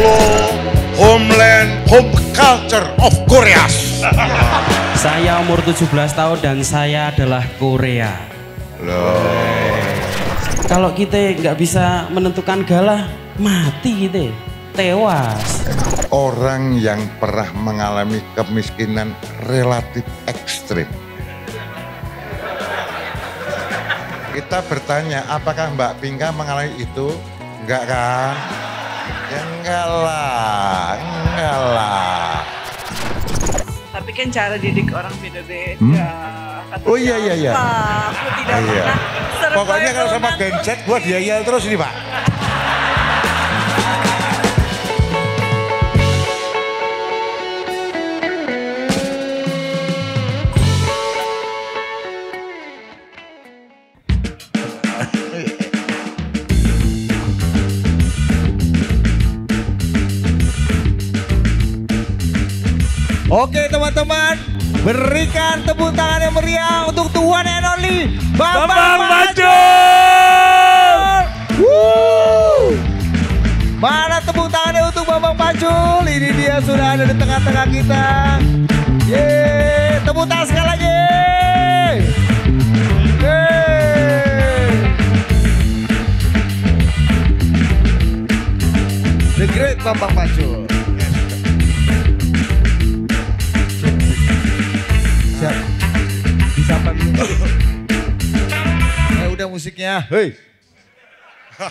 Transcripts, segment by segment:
Solo Homeland Home Culture of Korea. Saya umur 17 tahun dan saya adalah Korea. Loh. Kalau kita nggak bisa menentukan galah, mati kita. Tewas. Orang yang pernah mengalami kemiskinan relatif ekstrim. Kita bertanya, apakah Mbak Pinka mengalami itu? Enggak kan? enggak lah, enggak lah. Tapi kan cara didik orang beda-beda. Hmm? Oh iya iya iya. Aku tidak iya. Pokoknya kalau sama gencet buat dia terus ini, Pak. Oke teman-teman, berikan tepuk tangan yang meriah untuk Tuhan and only Bambang, Pacul. Mana tepuk tangannya untuk Bambang Pacul? Ini dia sudah ada di tengah-tengah kita. Yeay, tepuk tangan sekali lagi. The Great Bambang Pacul. siapa dulu. Ya udah musiknya, hei.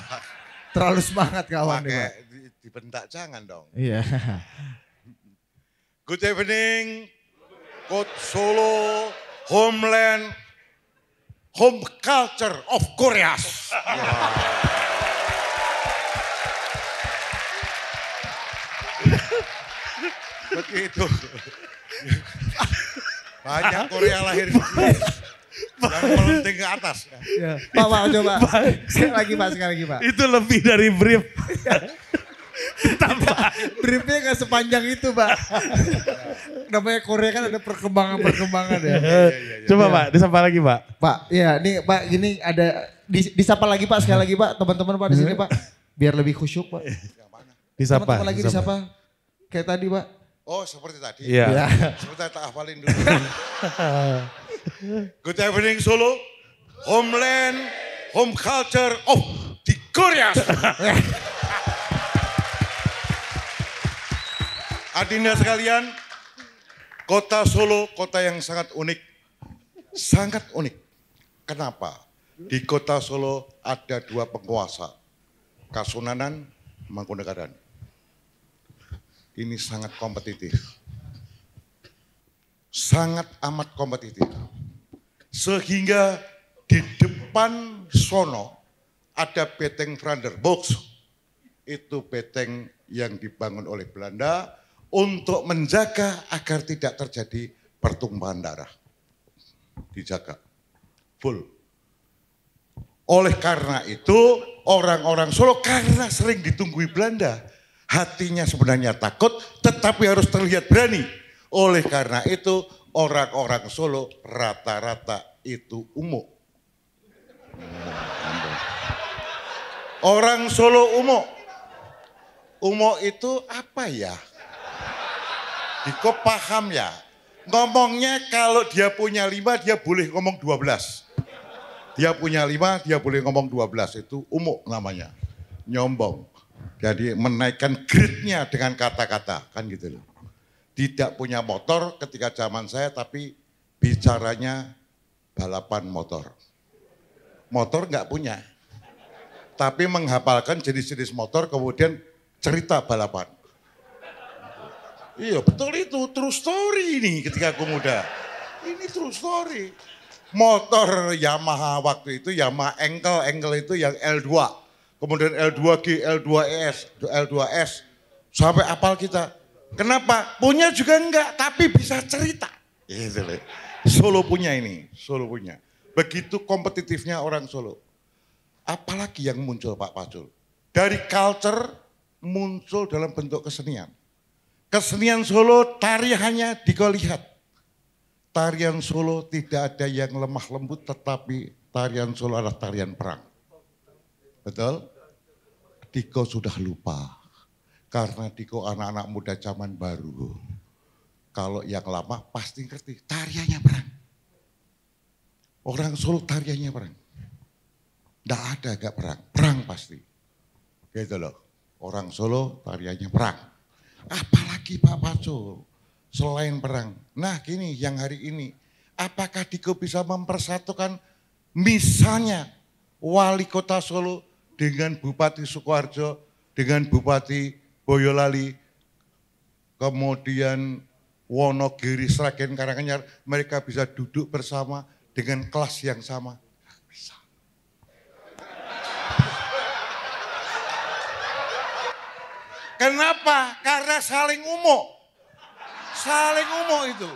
Terlalu semangat kawan. Pakai dibentak jangan dong. Iya. Good evening, Good Solo, Homeland, Home Culture of Korea. begitu. Banyak Korea lahir di Yang melenting ke atas. Ya. Pak, Pak, coba. Sekali lagi, Pak. Sekali lagi, Pak. Itu lebih dari brief. Iya. Tambah. Briefnya gak sepanjang itu, Pak. Namanya Korea kan ada perkembangan-perkembangan ya. Iya, iya, coba, Pak. Disapa lagi, Pak. Pak, ya. ini Pak. Gini ada... Disapa lagi, Pak. Sekali lagi, Pak. Teman-teman, Pak. Di sini, Pak. Biar lebih khusyuk, Pak. Disapa. Teman-teman lagi disapa. Kayak tadi, Pak. Oh seperti tadi. Iya. Yeah. Sebentar tak hafalin dulu. Good evening Solo. Homeland, home culture of the Korea. Adinda sekalian, kota Solo kota yang sangat unik. Sangat unik. Kenapa? Di kota Solo ada dua penguasa. Kasunanan, Mangkunegaran ini sangat kompetitif. Sangat amat kompetitif. Sehingga di depan sono ada beteng box, Itu beteng yang dibangun oleh Belanda untuk menjaga agar tidak terjadi pertumpahan darah. Dijaga. Full. Oleh karena itu orang-orang Solo karena sering ditunggui Belanda hatinya sebenarnya takut tetapi harus terlihat berani. Oleh karena itu orang-orang Solo rata-rata itu umuk. Orang Solo umuk. Umuk itu apa ya? Diko paham ya? Ngomongnya kalau dia punya lima dia boleh ngomong dua belas. Dia punya lima dia boleh ngomong dua belas itu umuk namanya. Nyombong. Jadi menaikkan grade-nya dengan kata-kata, kan gitu loh. Tidak punya motor ketika zaman saya, tapi bicaranya balapan motor. Motor nggak punya, tapi menghafalkan jenis-jenis motor kemudian cerita balapan. Iya betul itu, true story ini ketika aku muda. Ini true story. Motor Yamaha waktu itu, Yamaha Engkel, Engkel itu yang L2 kemudian L2G, L2ES, L2S, sampai apal kita. Kenapa? Punya juga enggak, tapi bisa cerita. Gitu Solo punya ini, Solo punya. Begitu kompetitifnya orang Solo. Apalagi yang muncul Pak Pacul? Dari culture muncul dalam bentuk kesenian. Kesenian Solo tari hanya dikau lihat. Tarian Solo tidak ada yang lemah lembut tetapi tarian Solo adalah tarian perang. Betul? Diko sudah lupa. Karena Diko anak-anak muda zaman baru. Kalau yang lama pasti ngerti. Tariannya perang. Orang Solo tariannya perang. Tidak ada gak perang. Perang pasti. Gitu loh. Orang Solo tariannya perang. Apalagi Pak Paco selain perang. Nah gini yang hari ini. Apakah Diko bisa mempersatukan misalnya wali kota Solo dengan Bupati Sukoharjo, dengan Bupati Boyolali, kemudian Wonogiri, Sragen, Karanganyar, mereka bisa duduk bersama dengan kelas yang sama. Bisa. Kenapa? Karena saling umum. Saling umum itu.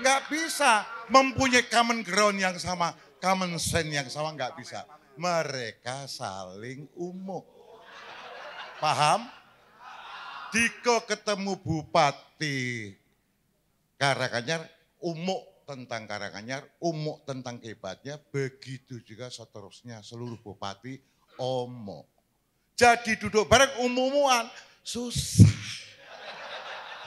Nggak bisa mempunyai common ground yang sama, common sense yang sama, nggak bisa mereka saling umuk. Paham? Diko ketemu bupati Karanganyar, umuk tentang Karanganyar, umuk tentang kebatnya, begitu juga seterusnya seluruh bupati omok. Jadi duduk bareng umumuan susah.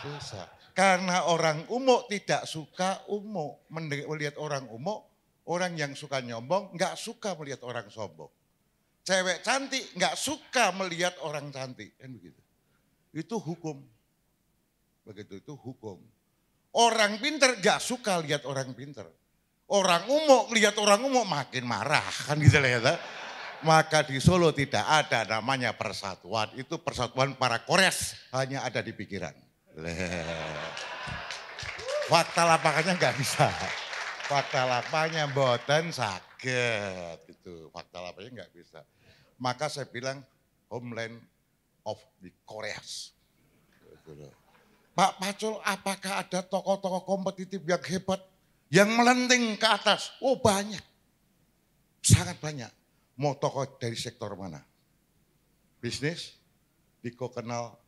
Susah. Karena orang umuk tidak suka umuk. Melihat orang umuk Orang yang suka nyombong nggak suka melihat orang sombong. Cewek cantik nggak suka melihat orang cantik. Kan begitu. Itu hukum. Begitu itu hukum. Orang pinter nggak suka lihat orang pinter. Orang umum lihat orang umum makin marah kan gitu lah ya. Maka di Solo tidak ada namanya persatuan. Itu persatuan para kores hanya ada di pikiran. Leh. Fakta lapangannya nggak bisa. Fakta lapanya boten sakit gitu. Fakta lapanya nggak bisa. Maka saya bilang homeland of the Koreas. Gitu. Pak Pacul, apakah ada tokoh-tokoh kompetitif yang hebat yang melenting ke atas? Oh banyak, sangat banyak. Mau tokoh dari sektor mana? Bisnis? Diko kenal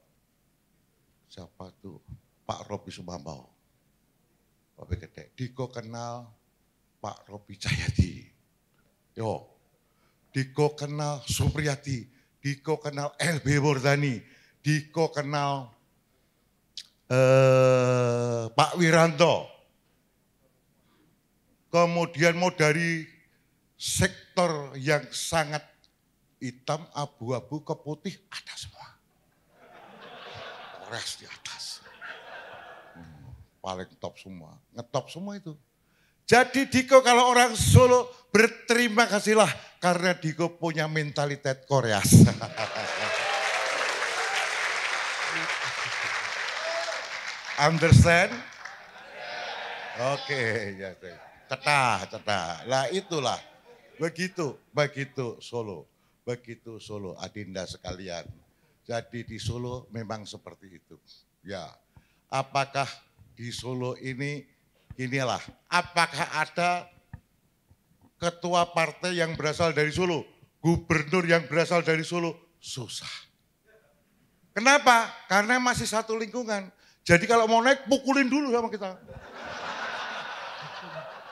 siapa tuh? Pak Robi Sumambau. Pak Kedek. Diko kenal Pak Robi Cahyadi. Yo, Diko kenal Supriyati, Diko kenal LB Bordani, Diko kenal eh, Pak Wiranto. Kemudian mau dari sektor yang sangat hitam, abu-abu ke putih, ada semua. Kores paling top semua, ngetop semua itu. Jadi Diko kalau orang Solo berterima kasihlah karena Diko punya mentalitas Korea. Understand? Oke, okay, ya. ya. Cetah, cetah. Lah itulah. Begitu, begitu Solo. Begitu Solo, Adinda sekalian. Jadi di Solo memang seperti itu. Ya. Apakah di Solo ini inilah apakah ada ketua partai yang berasal dari Solo, gubernur yang berasal dari Solo susah. Kenapa? Karena masih satu lingkungan. Jadi kalau mau naik pukulin dulu sama kita.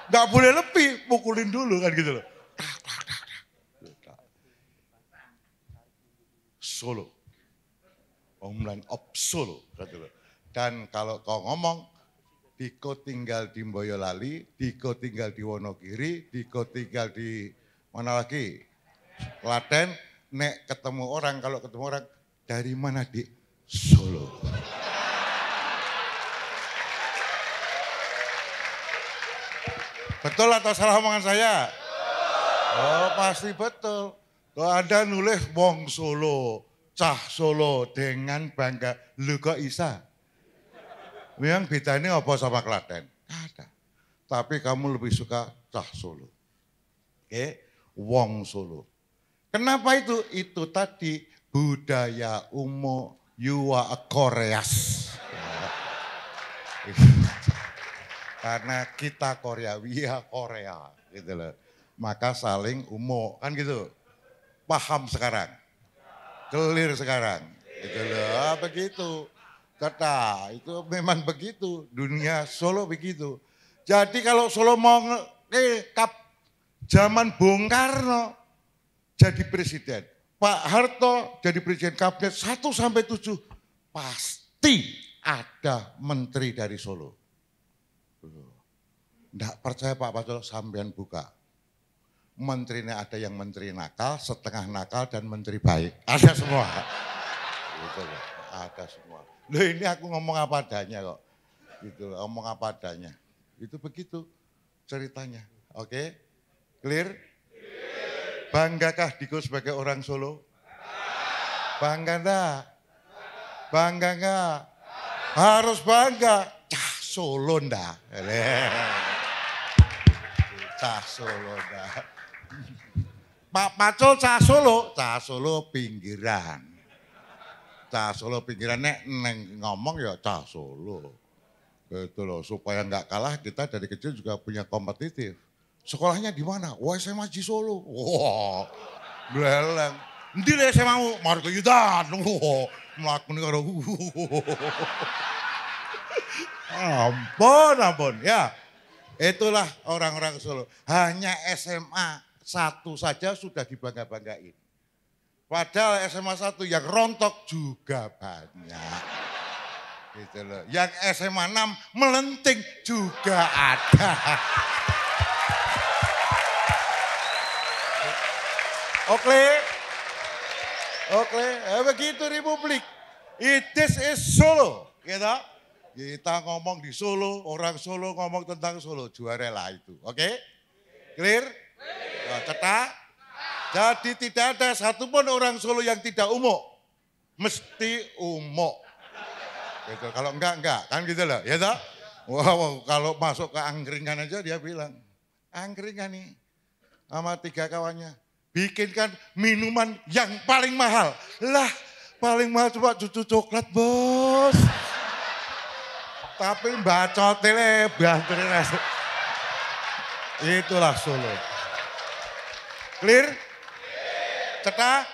Gak boleh lebih, pukulin dulu kan gitu loh. Solo. Omlan op Solo. Dan kalau kau ngomong, Diko tinggal di Boyolali, Diko tinggal di Wonogiri, Diko tinggal di mana lagi? Klaten. Nek ketemu orang, kalau ketemu orang, dari mana di Solo. Betul atau salah omongan saya? Oh pasti betul. Kalau ada nulis wong Solo, cah Solo dengan bangga. Lu kok isa? Memang ini apa sama Klaten? Ada. Tapi kamu lebih suka cah Solo. Oke, okay? wong Solo. Kenapa itu? Itu tadi budaya umo yua koreas. Ya. Karena kita Korea, are Korea gitu loh. Maka saling umo kan gitu. Paham sekarang. Clear sekarang. Gitu loh, ah, begitu. Kata itu memang begitu, dunia Solo begitu. Jadi kalau Solo mau eh, zaman Bung Karno jadi presiden, Pak Harto jadi presiden kabinet satu sampai tujuh pasti ada menteri dari Solo. Tidak percaya Pak Pak Solo sambian buka menterinya ada yang menteri nakal, setengah nakal, dan menteri baik. Ada semua. Gitu ada semua. Loh ini aku ngomong apa adanya kok. Gitu, loh, ngomong apa adanya. Itu begitu ceritanya. Oke? Okay? Clear? Banggakah Diko sebagai orang Solo? Bangga enggak? Bangga enggak? Harus bangga. Cah Solo enggak? Cah Solo enggak? Pak Pacul cah Solo, cah Solo pinggiran cah Solo nek neng ngomong ya cah Solo. Gitu loh, supaya nggak kalah kita dari kecil juga punya kompetitif. Sekolahnya di mana? Wah SMA masih Solo. Wah, wow, beleng. Nanti deh saya mau Marco Yudan. Wah, melakukan karo. Ampun, ampun. Ya, itulah orang-orang Solo. Hanya SMA satu saja sudah dibangga-banggain. Padahal SMA 1 yang rontok juga banyak. Gitu loh. Yang SMA 6 melenting juga ada. Oke. Oke, eh, begitu Republik. It is is Solo, gitu. Kita ngomong di Solo, orang Solo ngomong tentang Solo, juara lah itu. Oke? Okay? Clear? Clear. Nah, cetak? Jadi tidak ada satupun orang Solo yang tidak umuk. Mesti umuk. Gitu. Kalau enggak, enggak. Kan gitu loh. Ya tak? Wow, kalau masuk ke angkringan aja dia bilang. Angkringan nih. Sama tiga kawannya. Bikinkan minuman yang paling mahal. Lah, paling mahal coba cucu coklat bos. Tapi bacotnya eh, bantuin Itulah Solo. Clear? serta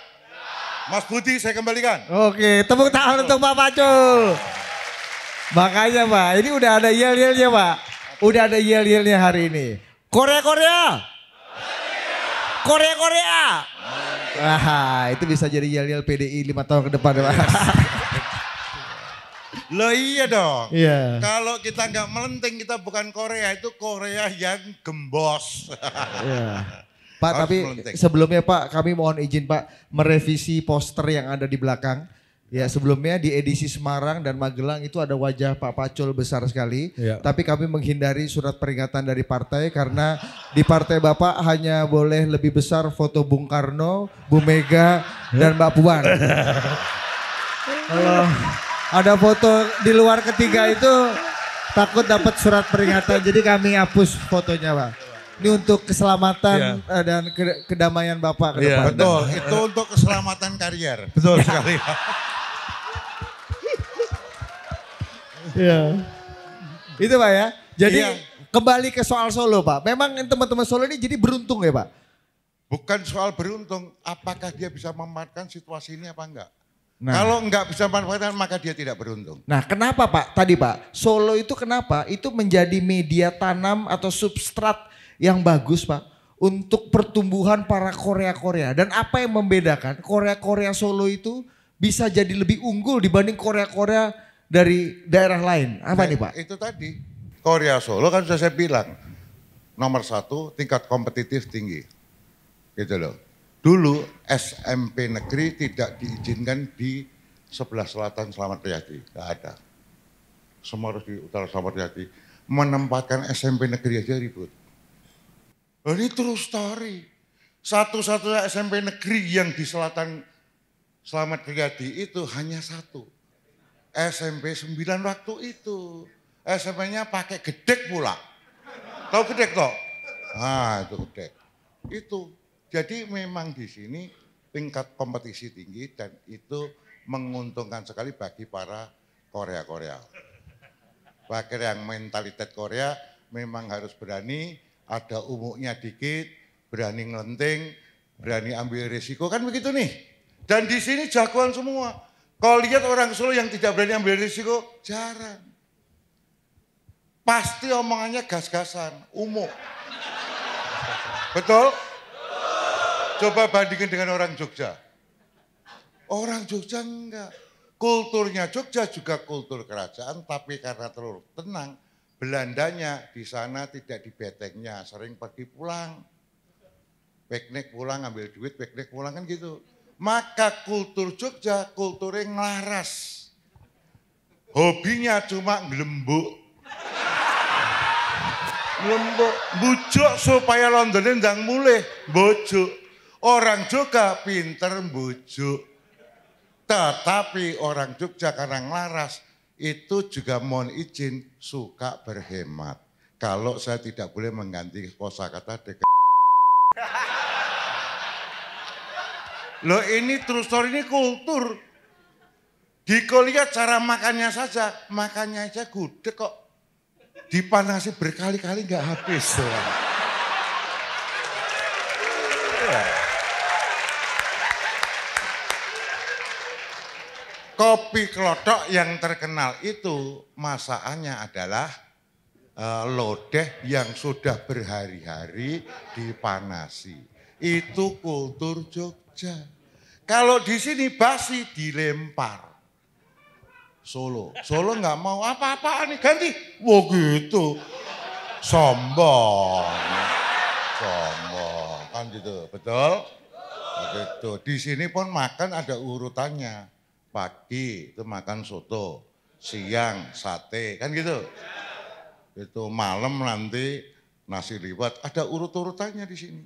Mas Budi saya kembalikan. Oke, tepuk tangan untuk Pak Pacul. Makanya Pak, ini udah ada yel-yelnya Pak. Udah ada yel-yelnya hari ini. Korea-Korea. Korea-Korea. Wah, itu bisa jadi yel-yel PDI lima tahun ke depan Pak. Lo iya dong. Iya. Kalau kita nggak melenting kita bukan Korea itu Korea yang gembos. Iya. Pak, tapi sebelumnya Pak, kami mohon izin Pak merevisi poster yang ada di belakang. Ya sebelumnya di edisi Semarang dan Magelang itu ada wajah Pak Pacul besar sekali. Ya. Tapi kami menghindari surat peringatan dari partai karena di partai Bapak hanya boleh lebih besar foto Bung Karno, Bu Mega, dan Mbak Puan. Kalau ada foto di luar ketiga itu takut dapat surat peringatan jadi kami hapus fotonya Pak. Ini untuk keselamatan yeah. Iya. dan kedamaian Bapak ke iya, depan. Betul, itu untuk keselamatan karier. Betul yeah. sekali. Iya. Itu Pak ya. Jadi yeah. kembali ke soal Solo Pak. Memang teman-teman Solo ini jadi beruntung ya Pak? Bukan soal beruntung, apakah dia bisa memanfaatkan situasi ini apa enggak? Nah. Kalau enggak bisa memanfaatkan maka dia tidak beruntung. Nah kenapa Pak? Tadi Pak, Solo itu kenapa? Itu menjadi media tanam atau substrat yang bagus Pak untuk pertumbuhan para Korea-Korea. Dan apa yang membedakan Korea-Korea Solo itu bisa jadi lebih unggul dibanding Korea-Korea dari daerah lain? Apa nah, nih Pak? Itu tadi, Korea Solo kan sudah saya bilang, nomor satu tingkat kompetitif tinggi. Gitu loh. Dulu SMP negeri tidak diizinkan di sebelah selatan Selamat Riyadi, nggak ada. Semua harus di utara Selamat Riyadi. Menempatkan SMP negeri aja ribut ini true story. Satu-satunya SMP negeri yang di selatan Selamat Riyadi itu hanya satu. SMP 9 waktu itu. SMP-nya pakai gedek pula. Tahu gedek toh? Ah, itu gedek. Itu. Jadi memang di sini tingkat kompetisi tinggi dan itu menguntungkan sekali bagi para Korea-Korea. Bagi yang mentalitas Korea memang harus berani ada umuknya dikit, berani ngelenting, berani ambil risiko, kan begitu nih. Dan di sini jagoan semua. Kalau lihat orang Solo yang tidak berani ambil risiko, jarang. Pasti omongannya gas-gasan, umuk. Betul? Coba bandingin dengan orang Jogja. Orang Jogja enggak. Kulturnya Jogja juga kultur kerajaan, tapi karena terlalu tenang, Belandanya di sana tidak di betengnya, sering pergi pulang. Piknik pulang, ambil duit, piknik pulang kan gitu. Maka kultur Jogja, kultur yang laras, Hobinya cuma ngelembuk. Ngelembuk, bujuk supaya London ndang mulai bujuk. Orang Jogja pinter bujuk. Tetapi orang Jogja karena ngelaras, itu juga mohon izin suka berhemat. Kalau saya tidak boleh mengganti kosakata dekat. Lo ini true story ini kultur. di lihat cara makannya saja, makannya aja gude kok. Dipanasi berkali-kali nggak habis. Yeah. kopi kelodok yang terkenal itu masakannya adalah e, lodeh yang sudah berhari-hari dipanasi. Itu kultur Jogja. Kalau di sini basi dilempar. Solo, Solo nggak mau apa-apaan nih ganti. Wah gitu, sombong, sombong kan gitu, betul? Betul. Di sini pun makan ada urutannya pagi itu makan soto, siang sate, kan gitu. Itu malam nanti nasi ribet ada urut-urutannya di sini.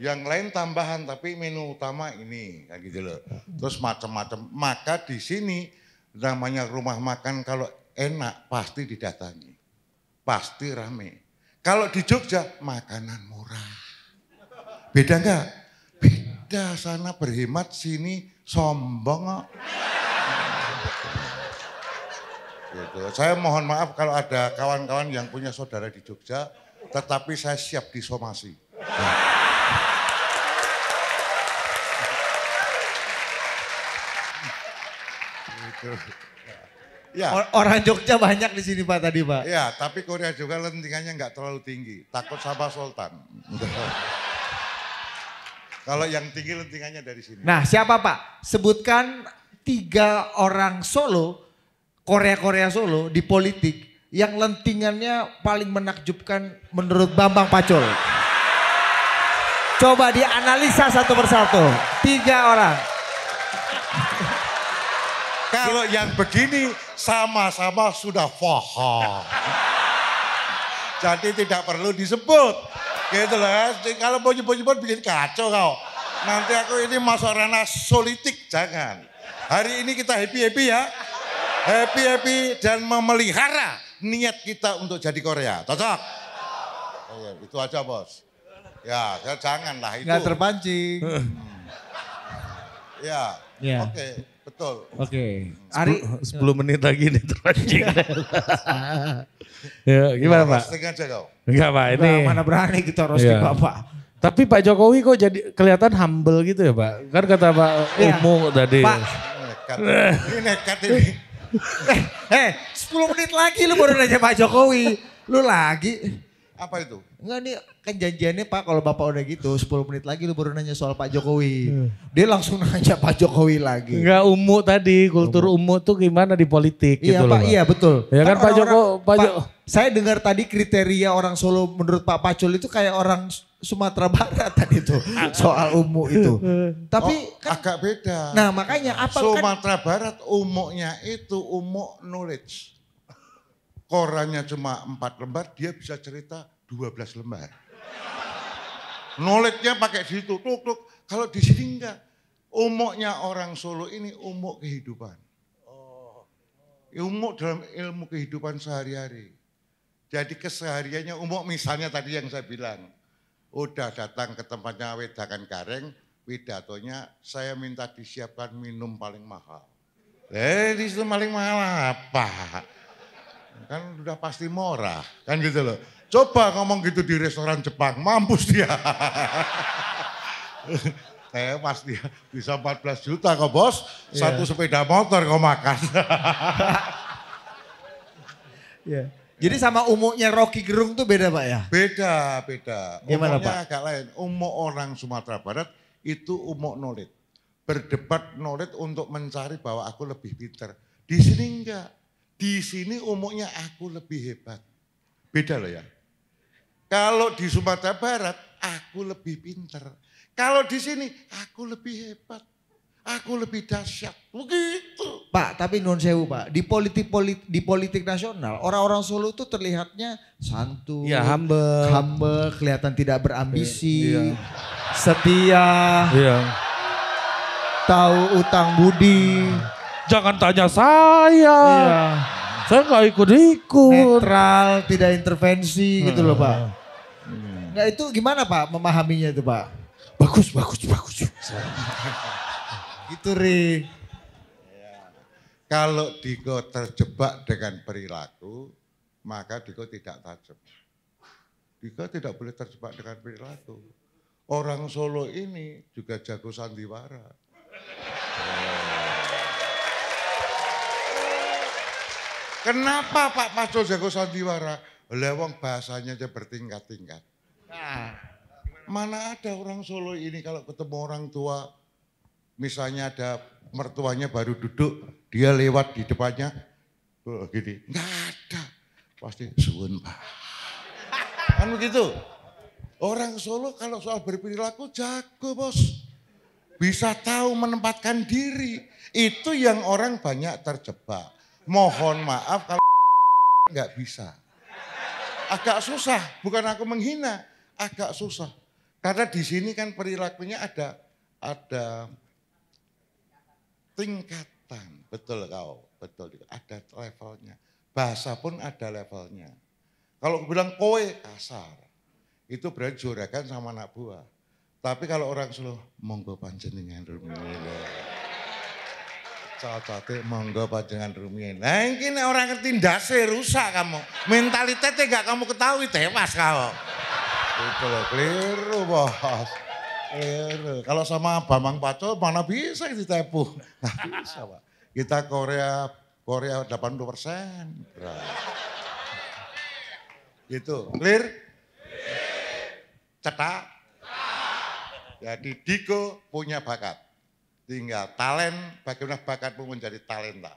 Yang lain tambahan tapi menu utama ini, kan gitu loh. Terus macam-macam. Maka di sini namanya rumah makan kalau enak pasti didatangi. Pasti rame. Kalau di Jogja makanan murah. Beda enggak? Beda sana berhemat, sini sombong kok. gitu. Saya mohon maaf kalau ada kawan-kawan yang punya saudara di Jogja, tetapi saya siap disomasi. gitu. Ya. Orang Jogja banyak di sini Pak tadi Pak. Ya, tapi Korea juga lentingannya nggak terlalu tinggi. Takut sama Sultan. Kalau yang tinggi lentingannya dari sini. Nah siapa Pak? Sebutkan tiga orang solo, Korea-Korea solo di politik yang lentingannya paling menakjubkan menurut Bambang Pacul. Coba dianalisa satu persatu. Tiga orang. Kalau yang begini sama-sama sudah faham. Jadi tidak perlu disebut. Gitu lah. Kalau mau nyebut-nyebut bikin kacau kau. Nanti aku ini masuk ranah solitik, jangan. Hari ini kita happy-happy ya. Happy-happy dan memelihara niat kita untuk jadi Korea. Cocok? Oh, ya, itu aja bos. Ya, ya, janganlah itu. Nggak terpancing. Hmm. Ya, yeah. oke. Okay. Betul. Oke. Okay. Ari 10, menit lagi nih terancing. ya, gimana Pak? Sengaja kau. Enggak Pak, ini nah, mana berani kita roasting ya. Bapak. Tapi Pak Jokowi kok jadi kelihatan humble gitu ya Pak? Kan kata Pak iya. Umu ya. tadi. Pak. Ini nekat ini. eh, eh, 10 menit lagi lu baru nanya Pak Jokowi. Lu lagi. Apa itu? Enggak nih kan janjiannya Pak kalau Bapak udah gitu 10 menit lagi lu baru nanya soal Pak Jokowi. Iya. Dia langsung nanya Pak Jokowi lagi. Enggak umum tadi, kultur umum tuh gimana di politik iya, gitu Pak, loh. Iya betul. Ya kan, kan Pak jokowi Pak, Joko. Saya dengar tadi kriteria orang Solo menurut Pak Pacul itu kayak orang Sumatera Barat tadi itu soal umu itu. Tapi oh, kan, agak beda. Nah makanya apa kan- Sumatera kan, Barat umuknya itu umuk knowledge. Korannya cuma empat lembar dia bisa cerita 12 lembar. Knowledge-nya pakai situ, tuk tuk. Kalau di sini enggak. Umuknya orang Solo ini umuk kehidupan. Oh. Ya, umuk dalam ilmu kehidupan sehari-hari. Jadi kesehariannya umuk misalnya tadi yang saya bilang. Udah datang ke tempatnya wedakan kareng, pidatonya saya minta disiapkan minum paling mahal. Eh, di situ paling mahal apa? Kan udah pasti murah, kan gitu loh. Coba ngomong gitu di restoran Jepang, mampus dia. Saya eh, pasti bisa 14 juta kok bos, yeah. satu sepeda motor kau makan. yeah. Jadi sama umumnya Rocky Gerung tuh beda Pak ya? Beda, beda. Gimana Umumnya Pak? agak lain. Umum orang Sumatera Barat itu umum nolit. Berdebat nolit untuk mencari bahwa aku lebih pinter. Di sini enggak. Di sini umumnya aku lebih hebat. Beda loh ya. Kalau di Sumatera Barat, aku lebih pinter. Kalau di sini, aku lebih hebat. Aku lebih dahsyat. Begitu. Pak, tapi non sewu pak. Di politik politik di politik nasional, orang-orang Solo itu terlihatnya santun. Ya humble. Humble, kelihatan tidak berambisi. Ya, Setia. Iya. Tahu utang budi. Jangan tanya saya. Iya. Saya nggak ikut-ikut. Netral, tidak intervensi hmm. gitu loh pak. Nah itu gimana Pak memahaminya itu Pak? Bagus, bagus, bagus. gitu Ri. Iya. Kalau Diko terjebak dengan perilaku, maka Diko tidak tajam. Diko tidak boleh terjebak dengan perilaku. Orang Solo ini juga jago sandiwara. Kenapa Pak Pasco jago sandiwara? Lewong bahasanya aja bertingkat-tingkat. Nah, mana ada orang Solo ini kalau ketemu orang tua, misalnya ada mertuanya baru duduk, dia lewat di depannya, oh, gini, gitu. nggak ada. Pasti suun pak. Kan begitu. Orang Solo kalau soal berperilaku jago bos. Bisa tahu menempatkan diri. Itu yang orang banyak terjebak. Mohon maaf kalau nggak bisa. Agak susah, bukan aku menghina agak susah. Karena di sini kan perilakunya ada ada tingkatan. Betul kau, betul. Ada levelnya. Bahasa pun ada levelnya. Kalau bilang kowe kasar, itu berarti juragan sama anak buah. Tapi kalau orang Solo, monggo panjenengan rumiyin. Cocoknya monggo panjenengan rumiyin. Nah ini orang ngerti dasi rusak kamu. Mentalitasnya gak kamu ketahui, tewas kau. Itu loh, keliru bos. Keliru. Kalau sama Bambang Paco mana bisa ditepu? Nggak bisa Pak. Kita Korea, Korea 80 persen. Gitu, clear? Cetak? Jadi Diko punya bakat. Tinggal talent, bagaimana bakatmu menjadi talenta.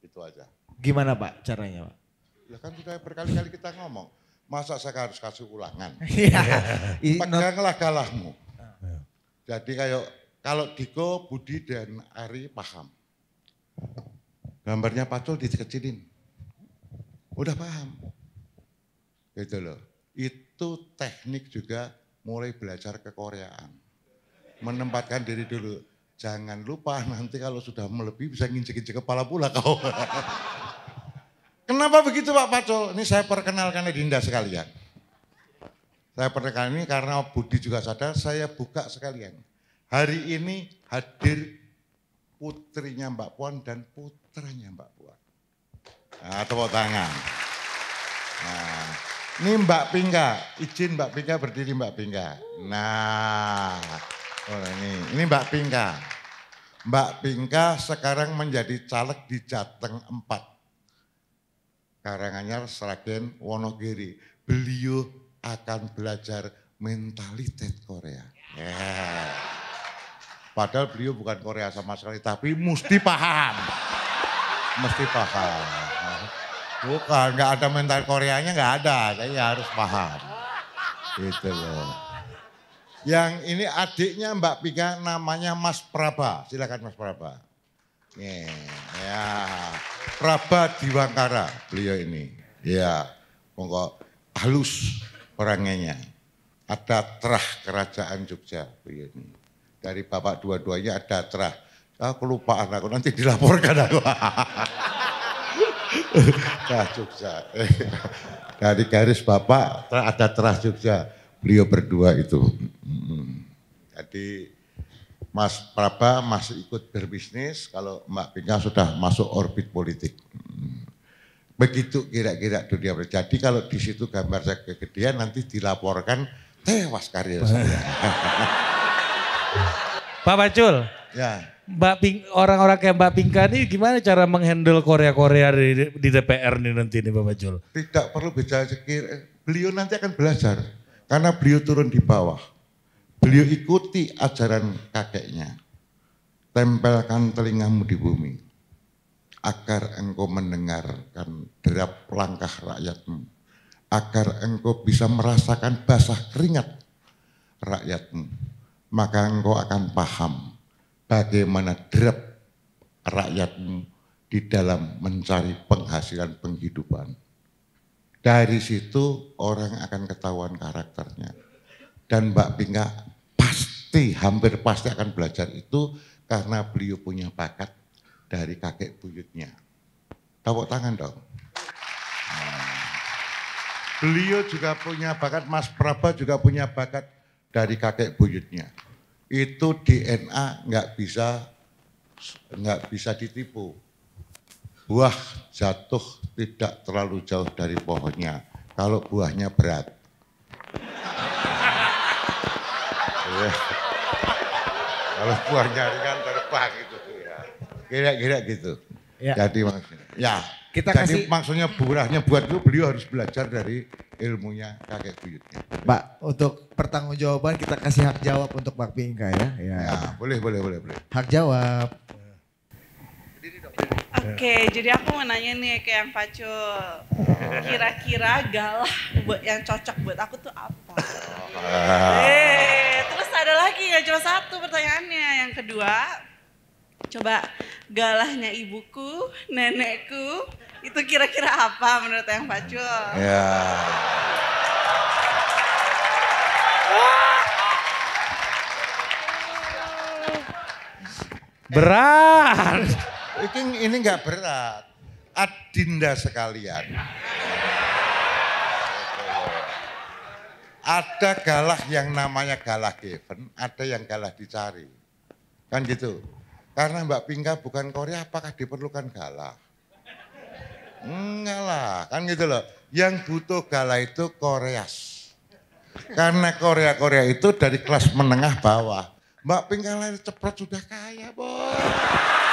Itu aja. Gimana Pak caranya Pak? Ya kan sudah berkali-kali kita ngomong Masa saya harus kasih ulangan? Iya. iya. Peganglah galahmu. Jadi kayak kalau Diko, Budi, dan Ari paham. Gambarnya pacul dikecilin. Udah paham. Gitu loh. Itu teknik juga mulai belajar kekoreaan. Menempatkan diri dulu. Jangan lupa nanti kalau sudah melebih bisa nginjek-injek kepala pula kau. Kenapa begitu Pak Pacul? Ini saya perkenalkan Dinda sekalian. Saya perkenalkan ini karena Budi juga sadar, saya buka sekalian. Hari ini hadir putrinya Mbak Puan dan putranya Mbak Puan. Nah, tepuk tangan. Nah, ini Mbak Pingga, izin Mbak Pingga berdiri Mbak Pingga. Nah, oh ini, ini Mbak Pingga. Mbak Pingga sekarang menjadi caleg di Jateng 4. Karanganyar, Sragen, Wonogiri. Beliau akan belajar mentalitas Korea. Yeah. Padahal beliau bukan Korea sama sekali, tapi mesti paham. Mesti paham. Bukan, nggak ada mental Koreanya nggak ada, saya harus paham. Itu loh. Yang ini adiknya Mbak Pika namanya Mas Praba. Silakan Mas Praba. Iya, ya, ya. di Diwangkara beliau ini. Ya, monggo halus orangnya. Ada terah kerajaan Jogja beliau ini. Dari bapak dua-duanya ada terah. Aku lupa anakku nanti dilaporkan aku. terah Jogja. Dari garis bapak ada terah Jogja. Beliau berdua itu. Jadi Mas Praba masih ikut berbisnis kalau Mbak Pinga sudah masuk orbit politik. Begitu kira-kira dunia berjadi. kalau di situ gambar saya kegedean nanti dilaporkan tewas karir saya. Pak Pacul, ya. Mbak Pink, orang-orang kayak Mbak Pinka ini gimana cara menghandle Korea-Korea di, di DPR nih nanti nih Pak Pacul? Tidak perlu bicara sekir, beliau nanti akan belajar karena beliau turun di bawah Beliau ikuti ajaran kakeknya. Tempelkan telingamu di bumi. Agar engkau mendengarkan derap langkah rakyatmu. Agar engkau bisa merasakan basah keringat rakyatmu. Maka engkau akan paham bagaimana derap rakyatmu di dalam mencari penghasilan penghidupan. Dari situ orang akan ketahuan karakternya dan Mbak Binga pasti hampir pasti akan belajar itu karena beliau punya bakat dari kakek buyutnya. Tepuk tangan dong. Nah. Beliau juga punya bakat, Mas Praba juga punya bakat dari kakek buyutnya. Itu DNA nggak bisa nggak bisa ditipu. Buah jatuh tidak terlalu jauh dari pohonnya. Kalau buahnya berat. Ya. Kalau buah nyari kan terbang gitu ya. Kira-kira gitu. Ya. Jadi maksudnya. Ya. Kita Jadi kasih... maksudnya burahnya buat itu beliau harus belajar dari ilmunya kakek buyutnya. Pak, untuk pertanggungjawaban kita kasih hak jawab untuk Pak Pinka ya. Ya, ya boleh, boleh, boleh, boleh. Hak jawab. Oke, jadi aku mau nanya nih ke yang Pacul. Kira-kira galah buat yang cocok buat aku tuh apa? Hey. Oh, ah. eh ada lagi, nggak cuma satu pertanyaannya. Yang kedua, coba galahnya ibuku, nenekku, itu kira-kira apa menurut yang pacul Ya. Berat. Ini ini nggak berat. Adinda sekalian. Ada galah yang namanya galah given, ada yang galah dicari. Kan gitu. Karena Mbak Pinka bukan Korea, apakah diperlukan galah? Enggak lah, kan gitu loh. Yang butuh galah itu Koreas. Karena Korea-Korea itu dari kelas menengah bawah. Mbak Pinka lain cepat sudah kaya, bos.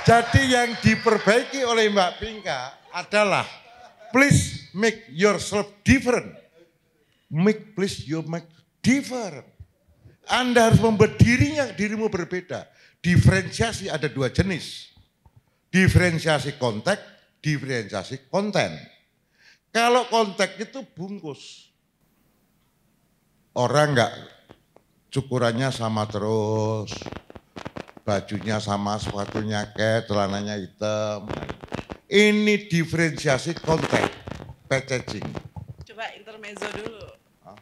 Jadi yang diperbaiki oleh Mbak Pinka adalah please make yourself different. Make please you make different. Anda harus membuat dirinya dirimu berbeda. Diferensiasi ada dua jenis. Diferensiasi konteks, diferensiasi konten. Kalau konteks itu bungkus. Orang nggak cukurannya sama terus bajunya sama, sepatunya ke celananya hitam. Ini diferensiasi konten, packaging. Coba intermezzo dulu. Hah?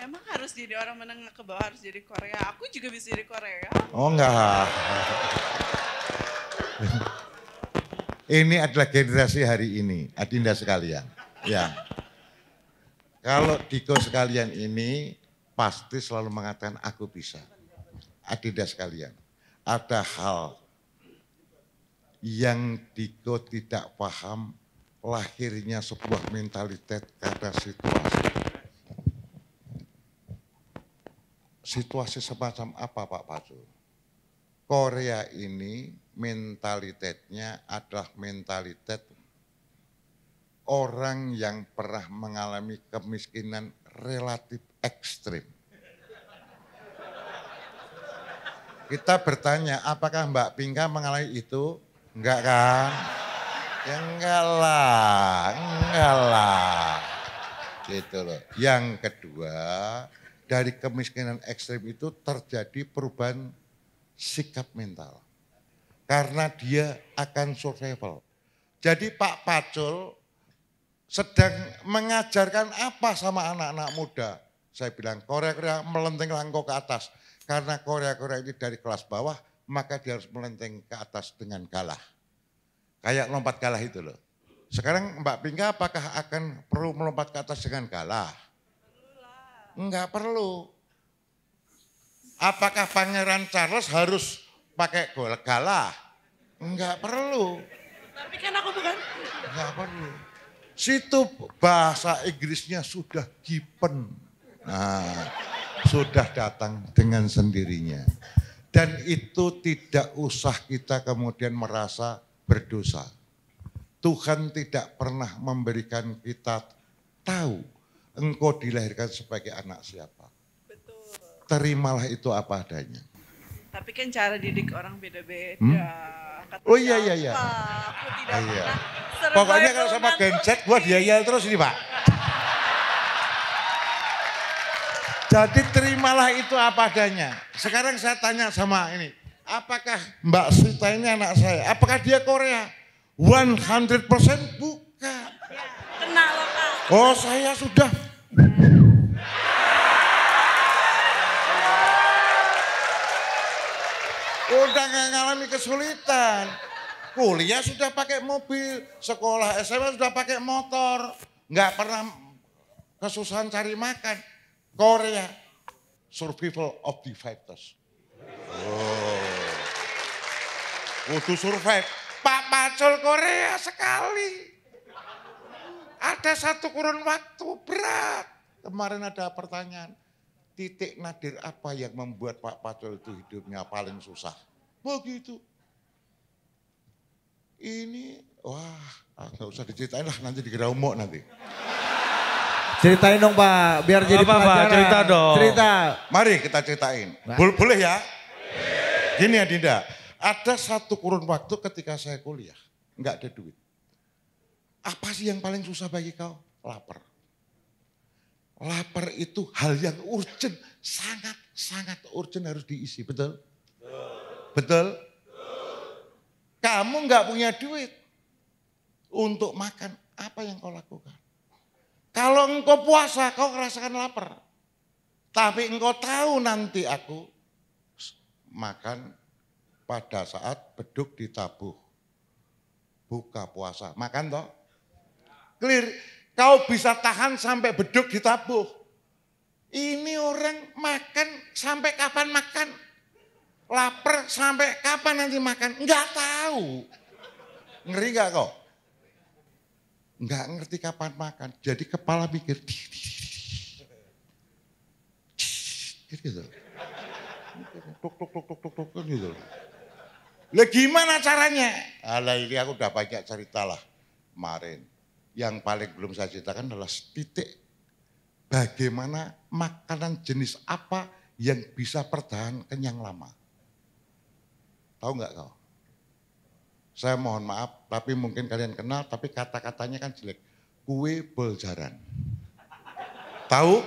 Emang harus jadi orang menengah ke bawah, harus jadi Korea. Aku juga bisa jadi Korea. Oh enggak. ini adalah generasi hari ini, adinda sekalian. Ya. Kalau Diko sekalian ini pasti selalu mengatakan aku bisa. Adinda sekalian ada hal yang Diko tidak paham lahirnya sebuah mentalitas karena situasi. Situasi semacam apa Pak Pacu? Korea ini mentalitasnya adalah mentalitas orang yang pernah mengalami kemiskinan relatif ekstrim. Kita bertanya, apakah Mbak Pinka mengalami itu? Enggak kan? Ya enggak lah, enggak lah. Gitu loh. Yang kedua, dari kemiskinan ekstrim itu terjadi perubahan sikap mental. Karena dia akan survival. Jadi Pak Pacul sedang mengajarkan apa sama anak-anak muda? Saya bilang Korea-Korea melenting langkau ke atas. Karena Korea-Korea ini dari kelas bawah, maka dia harus melenting ke atas dengan kalah. Kayak lompat kalah itu loh. Sekarang Mbak Pinka apakah akan perlu melompat ke atas dengan kalah? Enggak perlu. Apakah Pangeran Charles harus pakai gol kalah? Enggak perlu. Tapi kan aku bukan. Enggak perlu. Situ bahasa Inggrisnya sudah gipen. Nah, sudah datang dengan sendirinya. Dan itu tidak usah kita kemudian merasa berdosa. Tuhan tidak pernah memberikan kita tahu engkau dilahirkan sebagai anak siapa. Betul. Terimalah itu apa adanya. Tapi kan cara didik orang beda-beda. Hmm? oh iya iya iya. Ah, iya. Pokoknya kalau sama gencet gua diayal terus ini, Pak. Jadi terimalah itu apa adanya. Sekarang saya tanya sama ini, apakah Mbak Sita ini anak saya? Apakah dia Korea? 100% bukan. Ya, kena Oh, saya sudah udah nggak ngalami kesulitan. Kuliah sudah pakai mobil, sekolah SMA sudah pakai motor, nggak pernah kesusahan cari makan. Korea, survival of the fighters. Oh. Udah survive. Pak Pacul Korea sekali. Ada satu kurun waktu berat. Kemarin ada pertanyaan, titik nadir apa yang membuat Pak Pacul itu hidupnya paling susah? Begitu. Ini, wah, nggak usah diceritain lah, nanti dikira umok nanti. Ceritain dong Pak, biar jadi apa, pelajaran. Pak, cerita dong. Cerita. Mari kita ceritain. Nah. Boleh, boleh ya? Gini ya Dinda, ada satu kurun waktu ketika saya kuliah, nggak ada duit. Apa sih yang paling susah bagi kau? Lapar. Lapar itu hal yang urgent, sangat-sangat urgent harus diisi, betul? Betul? Kamu nggak punya duit untuk makan, apa yang kau lakukan? Kalau engkau puasa, kau merasakan lapar. Tapi engkau tahu nanti aku makan pada saat beduk ditabuh. Buka puasa, makan toh. Clear, kau bisa tahan sampai beduk ditabuh. Ini orang makan sampai kapan makan? Lapar sampai kapan nanti makan? Enggak tahu. Ngeri enggak kok? nggak ngerti kapan makan. Jadi kepala mikir. Gitu. Tuk, tuk, tuk, tuk, tuk, tuk, gitu. Lah gimana caranya? Alah ini aku udah banyak cerita lah kemarin. Yang paling belum saya ceritakan adalah titik bagaimana makanan jenis apa yang bisa pertahan kenyang lama. Tahu nggak kau? Saya mohon maaf, tapi mungkin kalian kenal, tapi kata-katanya kan jelek. Kue beljaran. Tahu?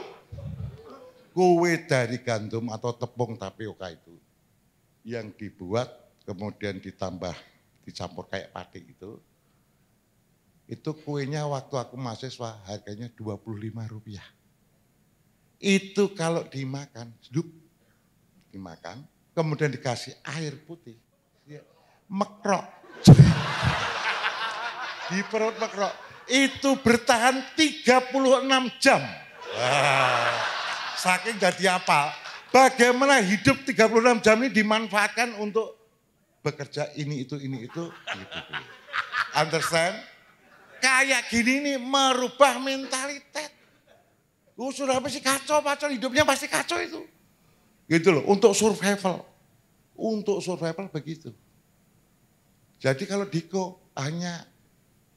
Kue dari gandum atau tepung tapioka itu. Yang dibuat kemudian ditambah, dicampur kayak pati itu. Itu kuenya waktu aku mahasiswa harganya 25 rupiah. Itu kalau dimakan, seduk, dimakan, kemudian dikasih air putih. makro ya, mekrok. Di perut makro. Itu bertahan 36 jam. saking jadi apa? Bagaimana hidup 36 jam ini dimanfaatkan untuk bekerja ini itu ini itu gitu. gitu. Understand? Kayak gini nih merubah mentalitas. Lu oh, sudah sih kacau, pacar hidupnya pasti kacau itu. Gitu loh, untuk survival. Untuk survival begitu. Jadi kalau Diko hanya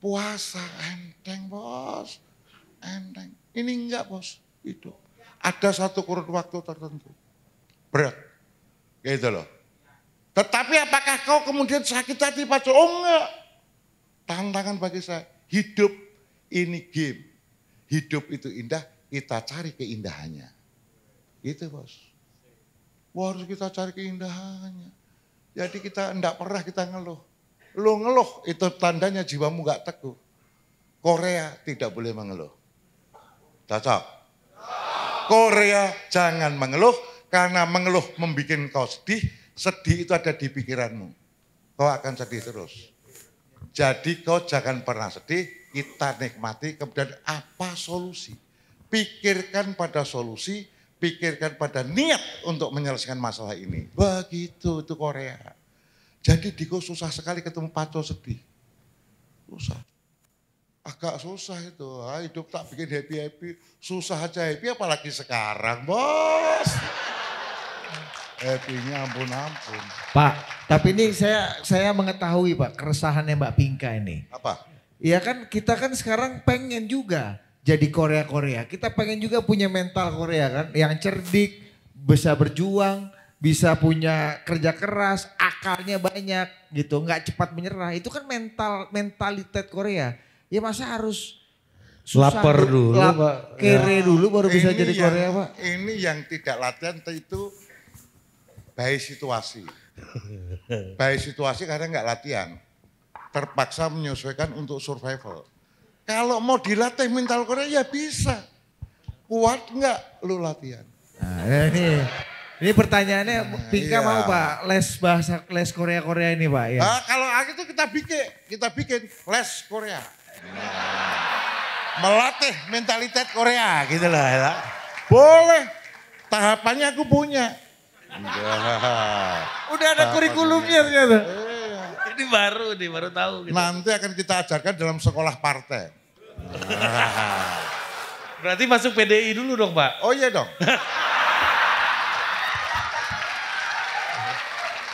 puasa enteng bos, enteng. Ini enggak bos, itu. Ada satu kurun waktu tertentu. Berat. Gitu loh. Tetapi apakah kau kemudian sakit hati Pak Oh enggak. Tantangan bagi saya. Hidup ini game. Hidup itu indah, kita cari keindahannya. Itu bos. Wah, harus kita cari keindahannya. Jadi kita enggak pernah kita ngeluh. Lu ngeluh, itu tandanya jiwamu gak teguh. Korea tidak boleh mengeluh. Cocok? Korea jangan mengeluh, karena mengeluh membuat kau sedih, sedih itu ada di pikiranmu. Kau akan sedih terus. Jadi kau jangan pernah sedih, kita nikmati, kemudian apa solusi? Pikirkan pada solusi, pikirkan pada niat untuk menyelesaikan masalah ini. Begitu itu Korea. Jadi Diko susah sekali ketemu Paco sedih. Susah. Agak susah itu. Ah, hidup tak bikin happy-happy. Susah aja happy apalagi sekarang bos. Happy-nya ampun-ampun. Pak, tapi ini saya saya mengetahui Pak keresahannya Mbak Pinka ini. Apa? Iya kan kita kan sekarang pengen juga jadi Korea-Korea. Kita pengen juga punya mental Korea kan yang cerdik, bisa berjuang, bisa punya kerja keras, akarnya banyak gitu, nggak cepat menyerah. Itu kan mental mentalitas Korea. Ya masa harus susah lapar ya? dulu, lap, Pak. Kere ya. dulu baru ini bisa jadi yang, Korea, Pak. Ini yang tidak latihan itu baik situasi. baik situasi karena nggak latihan. Terpaksa menyesuaikan untuk survival. Kalau mau dilatih mental Korea ya bisa. Kuat nggak lu latihan? Nah, ini ini pertanyaannya nah, iya. mau Pak les bahasa les Korea Korea ini Pak ya. Uh, kalau aku tuh kita bikin kita bikin les Korea. Nah, melatih mentalitas Korea gitu loh ya. Boleh. Tahapannya aku punya. Udah ada kurikulumnya ternyata. Iya. Ini baru ini baru tahu gitu. Nanti akan kita ajarkan dalam sekolah partai. Berarti masuk PDI dulu dong, Pak. Oh iya dong.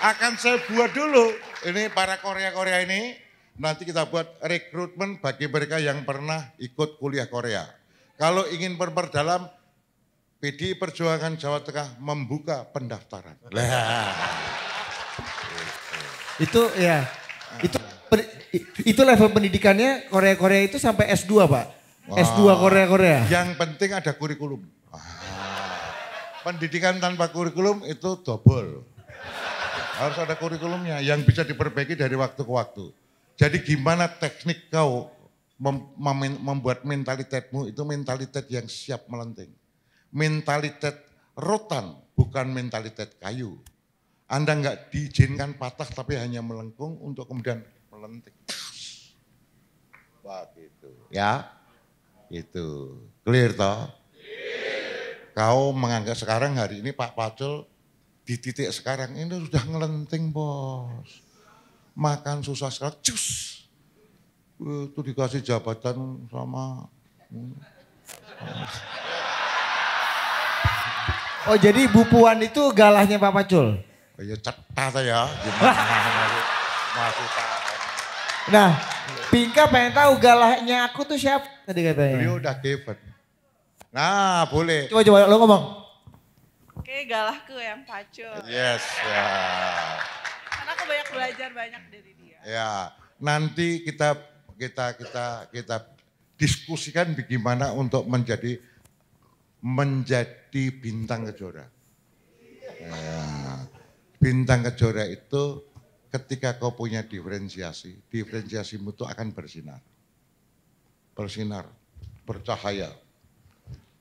akan saya buat dulu. Ini para Korea-Korea ini, nanti kita buat rekrutmen bagi mereka yang pernah ikut kuliah Korea. Kalau ingin memperdalam, PDI Perjuangan Jawa Tengah membuka pendaftaran. Itu ya, itu itu level pendidikannya Korea-Korea itu sampai S2 Pak. S2 Korea-Korea. Yang penting ada kurikulum. Pendidikan tanpa kurikulum itu double. Harus ada kurikulumnya yang bisa diperbaiki dari waktu ke waktu. Jadi gimana teknik kau mem membuat mentalitasmu itu mentalitas yang siap melenting. Mentalitas rotan bukan mentalitas kayu. Anda nggak diizinkan patah tapi hanya melengkung untuk kemudian melenting. Wah gitu. Ya, itu clear toh. Clear. Kau menganggap sekarang hari ini Pak Pacul di titik sekarang ini sudah ngelenting bos. Makan susah sekarang, cus. Itu dikasih jabatan sama... Hmm. Oh jadi Bu Puan itu galahnya Pak Pacul? Ya cetah saya. Ya. Masih Nah, pingka pengen tahu galahnya aku tuh siapa tadi katanya. Beliau udah given. Nah, boleh. Coba coba lo ngomong. Oke, galahku yang pacul. Yes, ya. Karena aku banyak belajar banyak dari dia. Ya, nanti kita kita kita kita diskusikan bagaimana untuk menjadi menjadi bintang kejora. Ya. Bintang kejora itu ketika kau punya diferensiasi, diferensiasimu itu akan bersinar. Bersinar, bercahaya.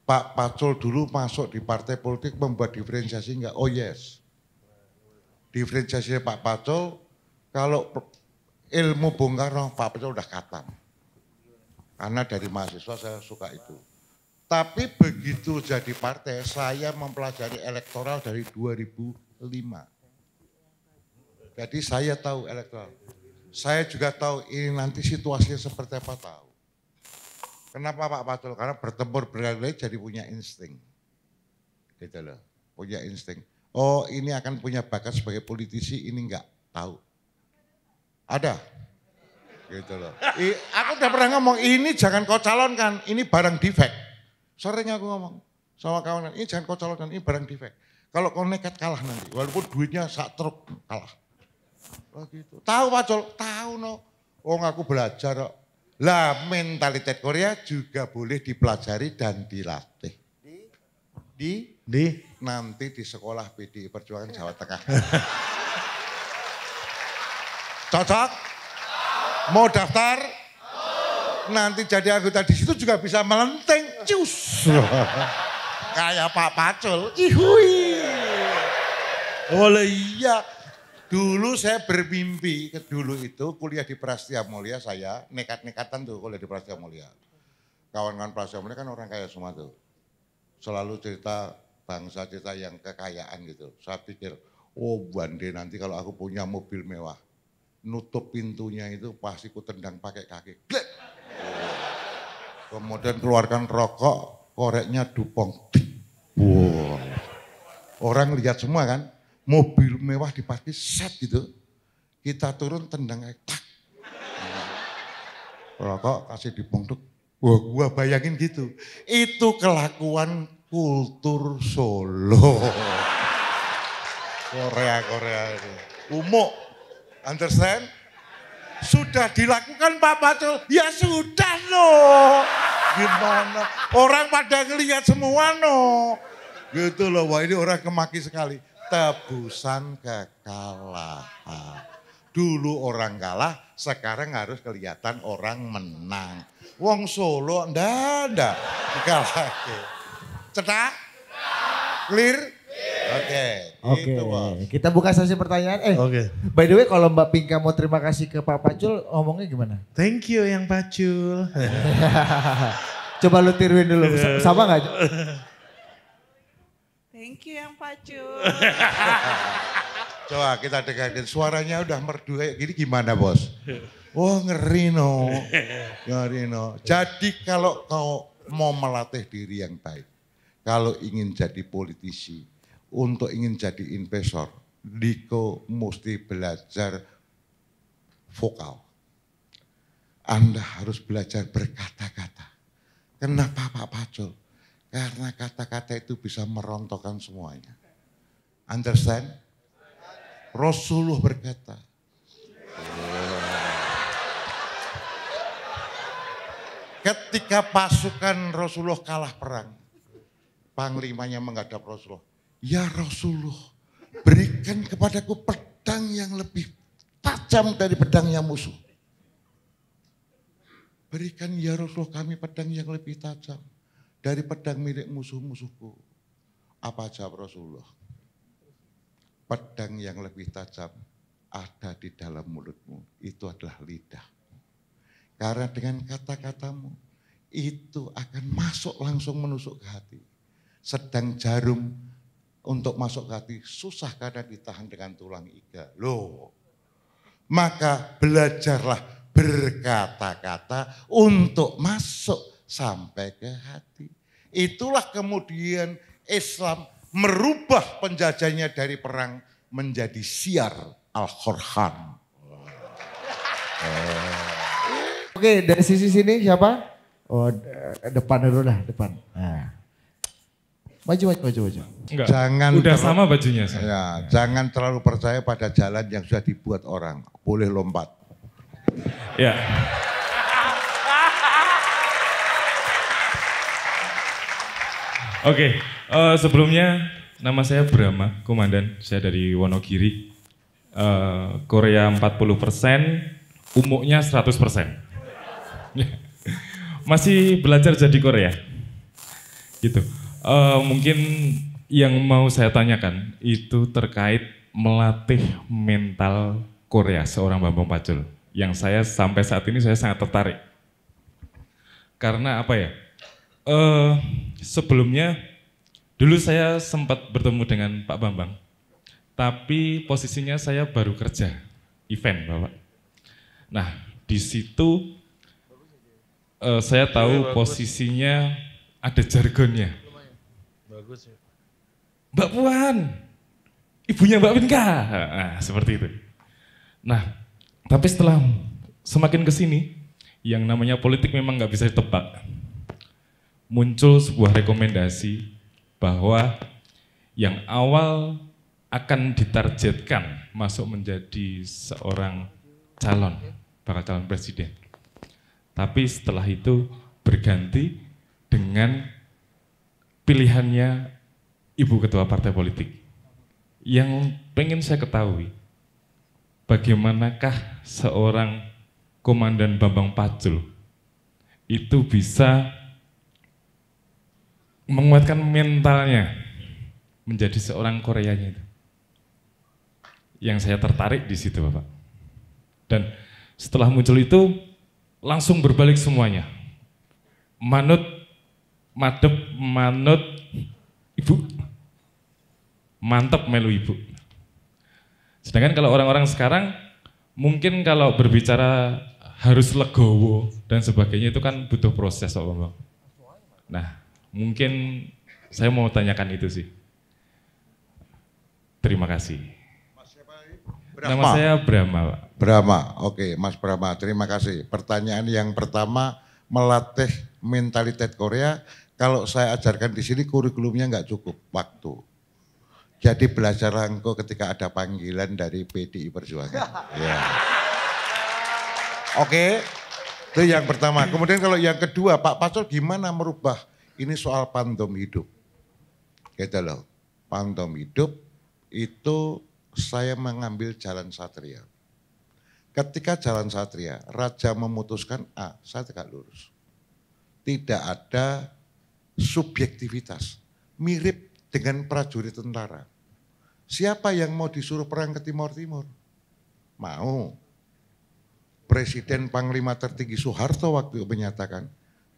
Pak Pacul dulu masuk di partai politik membuat diferensiasi enggak? Oh yes. Diferensiasinya Pak Pacul, kalau ilmu Bung Karno, Pak Pacul udah katam. Karena dari mahasiswa saya suka itu. Tapi begitu jadi partai, saya mempelajari elektoral dari 2005. Jadi saya tahu elektoral. Saya juga tahu ini nanti situasinya seperti apa tahu. Kenapa Pak Patul? Karena bertempur berkali jadi punya insting. Gitu loh, punya insting. Oh ini akan punya bakat sebagai politisi, ini enggak tahu. Ada? Gitu loh. I, aku udah pernah ngomong, ini jangan kau calonkan, ini barang defek. Sorenya aku ngomong sama kawan, ini jangan kau calonkan, ini barang defek. Kalau kau nekat kalah nanti, walaupun duitnya sak truk kalah. Oh gitu. Tahu Pak Col? Tahu no. Oh aku belajar kok lah mentalitas Korea juga boleh dipelajari dan dilatih. Di? Di? di? Nanti di sekolah PDI Perjuangan Jawa Tengah. Cocok? Mau daftar? Nanti jadi anggota di situ juga bisa melenteng. Cus. Kayak Pak Pacul. Ihui. Oleh iya. Dulu saya bermimpi, dulu itu kuliah di Prastia Mulia saya, nekat-nekatan tuh kuliah di Prastia Mulia. Kawan-kawan Prastia Mulia kan orang kaya semua tuh. Selalu cerita bangsa, cerita yang kekayaan gitu. Saya pikir, oh Bande nanti kalau aku punya mobil mewah, nutup pintunya itu pasti ku tendang pakai kaki. Glek! Kemudian keluarkan rokok, koreknya dupong. Wow. Orang lihat semua kan, mobil mewah di parkir set gitu. Kita turun tendang tak. Rokok kasih dipungduk. Wah, gua bayangin gitu. Itu kelakuan kultur Solo. Korea, Korea. Umuk. Understand? Sudah dilakukan Pak Pacul. Ya sudah loh. Gimana? Orang pada ngelihat semua no. Gitu loh. Wah ini orang kemaki sekali tebusan kekalahan. Dulu orang kalah, sekarang harus kelihatan orang menang. Wong Solo ndak ndak dikalah. Cetak? Clear? Oke. Okay. Oke. Okay. Gitu, Kita buka sesi pertanyaan. Eh. Oke. Okay. By the way kalau Mbak Pinka mau terima kasih ke Pak Pacul, ngomongnya gimana? Thank you yang Pacul. Coba lu tiruin dulu. Sama nggak? Kiki yang pacu. Coba kita dengarkan suaranya udah merdu kayak gini gimana bos? Wah oh, ngeri no, ngeri no. Jadi kalau kau mau melatih diri yang baik, kalau ingin jadi politisi, untuk ingin jadi investor, Diko mesti belajar vokal. Anda harus belajar berkata-kata. Kenapa Pak Pacul? Karena kata-kata itu bisa merontokkan semuanya. Understand? Rasulullah berkata. Ketika pasukan Rasulullah kalah perang. Panglimanya menghadap Rasulullah. Ya Rasulullah, berikan kepadaku pedang yang lebih tajam dari pedangnya musuh. Berikan ya Rasulullah kami pedang yang lebih tajam dari pedang milik musuh-musuhku. Apa jawab Rasulullah? Pedang yang lebih tajam ada di dalam mulutmu. Itu adalah lidah. Karena dengan kata-katamu itu akan masuk langsung menusuk ke hati. Sedang jarum untuk masuk ke hati susah karena ditahan dengan tulang iga. Loh, maka belajarlah berkata-kata untuk masuk sampai ke hati. Itulah kemudian Islam merubah penjajahnya dari perang menjadi siar Al-Qur'an. Oh. Oke, dari sisi sini siapa? Oh, eh, depan dulu lah, depan. Nah. Maju, maju, maju, maju. Enggak, jangan udah terlalu, sama bajunya. Saya. Ya, ya, jangan terlalu percaya pada jalan yang sudah dibuat orang. Boleh lompat. Ya. Oke, okay. uh, eh, sebelumnya nama saya Brahma, komandan. Saya dari Wonogiri. Uh, Korea 40%, persen, umumnya 100%. persen, Masih belajar jadi Korea. Gitu. Uh, mungkin yang mau saya tanyakan itu terkait melatih mental Korea seorang Bambang Pacul. Yang saya sampai saat ini saya sangat tertarik. Karena apa ya? Uh, sebelumnya dulu saya sempat bertemu dengan Pak Bambang, tapi posisinya saya baru kerja event, Bapak. Nah, di situ uh, saya tahu ya, posisinya ada jargonnya. Bagus ya. Mbak Puan, ibunya Mbak Winka, nah, seperti itu. Nah, tapi setelah semakin ke sini, yang namanya politik memang nggak bisa ditebak muncul sebuah rekomendasi bahwa yang awal akan ditargetkan masuk menjadi seorang calon, bakal calon presiden. Tapi setelah itu berganti dengan pilihannya Ibu Ketua Partai Politik. Yang pengen saya ketahui, bagaimanakah seorang Komandan Bambang Pacul itu bisa menguatkan mentalnya menjadi seorang Koreanya itu. Yang saya tertarik di situ Bapak. Dan setelah muncul itu langsung berbalik semuanya. Manut, madep, manut, ibu. Mantep melu ibu. Sedangkan kalau orang-orang sekarang mungkin kalau berbicara harus legowo dan sebagainya itu kan butuh proses Pak bapak Nah, Mungkin saya mau tanyakan itu sih. Terima kasih. Mas siapa Brahma. Nama saya Brahma, Brahma, oke Mas Brahma, terima kasih. Pertanyaan yang pertama, melatih mentalitas Korea, kalau saya ajarkan di sini kurikulumnya nggak cukup waktu. Jadi belajar engkau ketika ada panggilan dari PDI Perjuangan. ya. Oke, itu yang pertama. Kemudian kalau yang kedua, Pak Pastor gimana merubah ini soal pandom hidup. Gitu loh. Pandom hidup itu saya mengambil jalan satria. Ketika jalan satria, raja memutuskan A, ah, saya tegak lurus. Tidak ada subjektivitas. Mirip dengan prajurit tentara. Siapa yang mau disuruh perang ke Timur Timur? Mau. Presiden Panglima tertinggi Soeharto waktu menyatakan,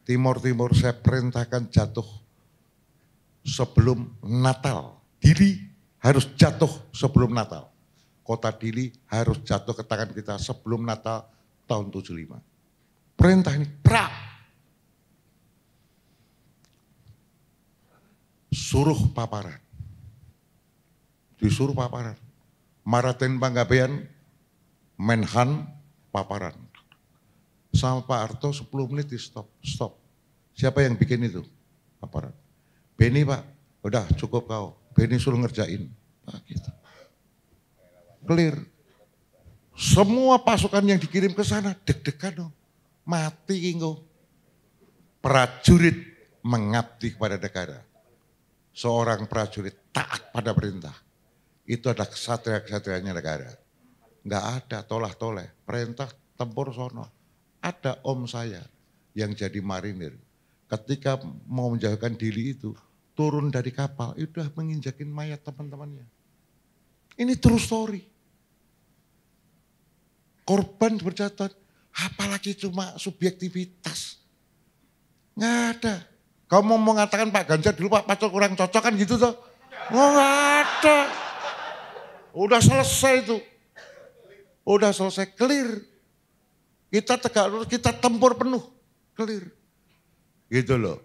Timur-Timur saya perintahkan jatuh sebelum Natal. Dili harus jatuh sebelum Natal. Kota Dili harus jatuh ke tangan kita sebelum Natal tahun 75. Perintah ini pra. Suruh paparan. Disuruh paparan. Maraten Banggabean, Menhan, paparan sama Pak Arto 10 menit di stop, stop. Siapa yang bikin itu? Aparat. Beni Pak, udah cukup kau. Beni suruh ngerjain. Nah, gitu. Clear. Semua pasukan yang dikirim ke sana deg-degan dong. Mati engkau. Prajurit mengabdi kepada negara. Seorang prajurit taat pada perintah. Itu adalah kesatria-kesatrianya negara. Enggak ada tolah-toleh. Perintah tempur sono ada om saya yang jadi marinir. Ketika mau menjauhkan diri itu, turun dari kapal, itu ya sudah menginjakin mayat teman-temannya. Ini true story. Korban berjatuhan, apalagi cuma subjektivitas. Nggak ada. Kau mau mengatakan Pak Ganjar dulu Pak Pacul kurang cocok kan gitu tuh. Oh, nggak ada. Udah selesai itu. Udah selesai clear. Kita tegak lurus, kita tempur penuh. Clear. Gitu loh.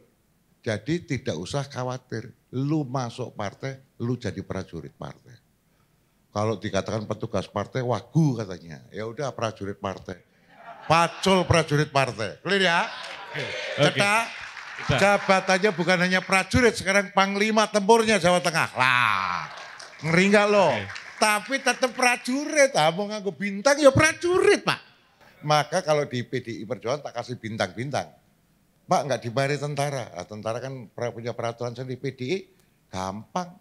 Jadi tidak usah khawatir. Lu masuk partai, lu jadi prajurit partai. Kalau dikatakan petugas partai, wagu katanya. Ya udah prajurit partai. Pacul prajurit partai. Clear ya? Oke. Okay. Jabatannya bukan hanya prajurit, sekarang panglima tempurnya Jawa Tengah. Lah, ngeri loh. lo? Okay. Tapi tetap prajurit, ah, mau nganggo bintang ya prajurit pak. Maka kalau di PDI Perjuangan tak kasih bintang-bintang. Pak nggak dibayar tentara. Nah, tentara kan punya peraturan sendiri. PDI gampang.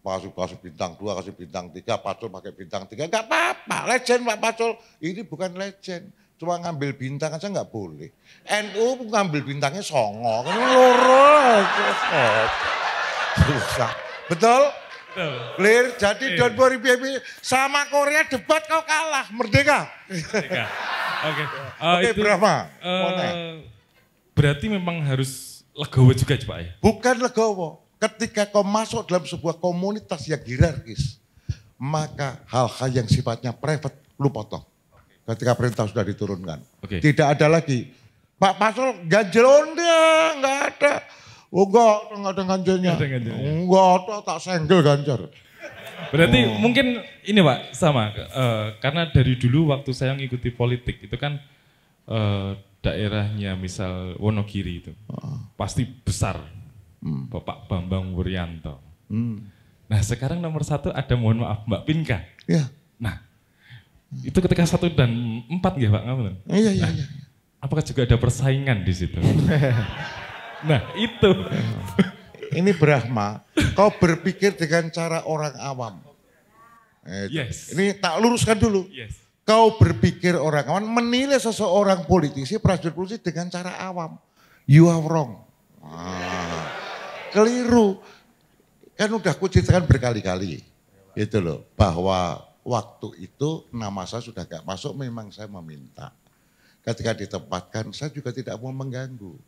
Masuk kasih bintang dua, kasih bintang tiga, Pacul pakai bintang tiga. Nggak apa-apa, legend Pak Pacul. Ini bukan legend. Cuma ngambil bintang aja nggak boleh. NU pun ngambil bintangnya songong, Kan loro. Susah. Betul? Clear. Jadi yeah. don't worry baby. Sama Korea debat kau kalah. Merdeka. Merdeka. Oke. Okay. Uh, okay, berapa? Uh, berarti memang harus legowo juga Pak ya? Bukan legowo. Ketika kau masuk dalam sebuah komunitas yang hierarkis, maka hal-hal yang sifatnya private lu potong. Ketika perintah sudah diturunkan. Okay. Tidak ada lagi. Pak Pasol ganjelon dia, nggak ada Oh enggak, enggak ada ganjarnya. Enggak ada tak senggel ganjar. Berarti oh. mungkin ini Pak, sama. E, karena dari dulu waktu saya ngikuti politik itu kan e, daerahnya misal Wonogiri itu. Oh. Pasti besar. Hmm. Bapak Bambang Wuryanto. Hmm. Nah sekarang nomor satu ada mohon maaf Mbak Pinka. Iya. Nah itu ketika satu dan empat ya Pak? Iya, iya, nah, iya, iya. apakah juga ada persaingan di situ? Nah itu. Ini Brahma, kau berpikir dengan cara orang awam. Eh, yes. Ini tak luruskan dulu. Yes. Kau berpikir orang awam, menilai seseorang politisi, prajurit polisi dengan cara awam. You are wrong. Ah, keliru. Kan udah ceritakan berkali-kali. Itu loh, bahwa waktu itu nama saya sudah gak masuk, memang saya meminta. Ketika ditempatkan, saya juga tidak mau mengganggu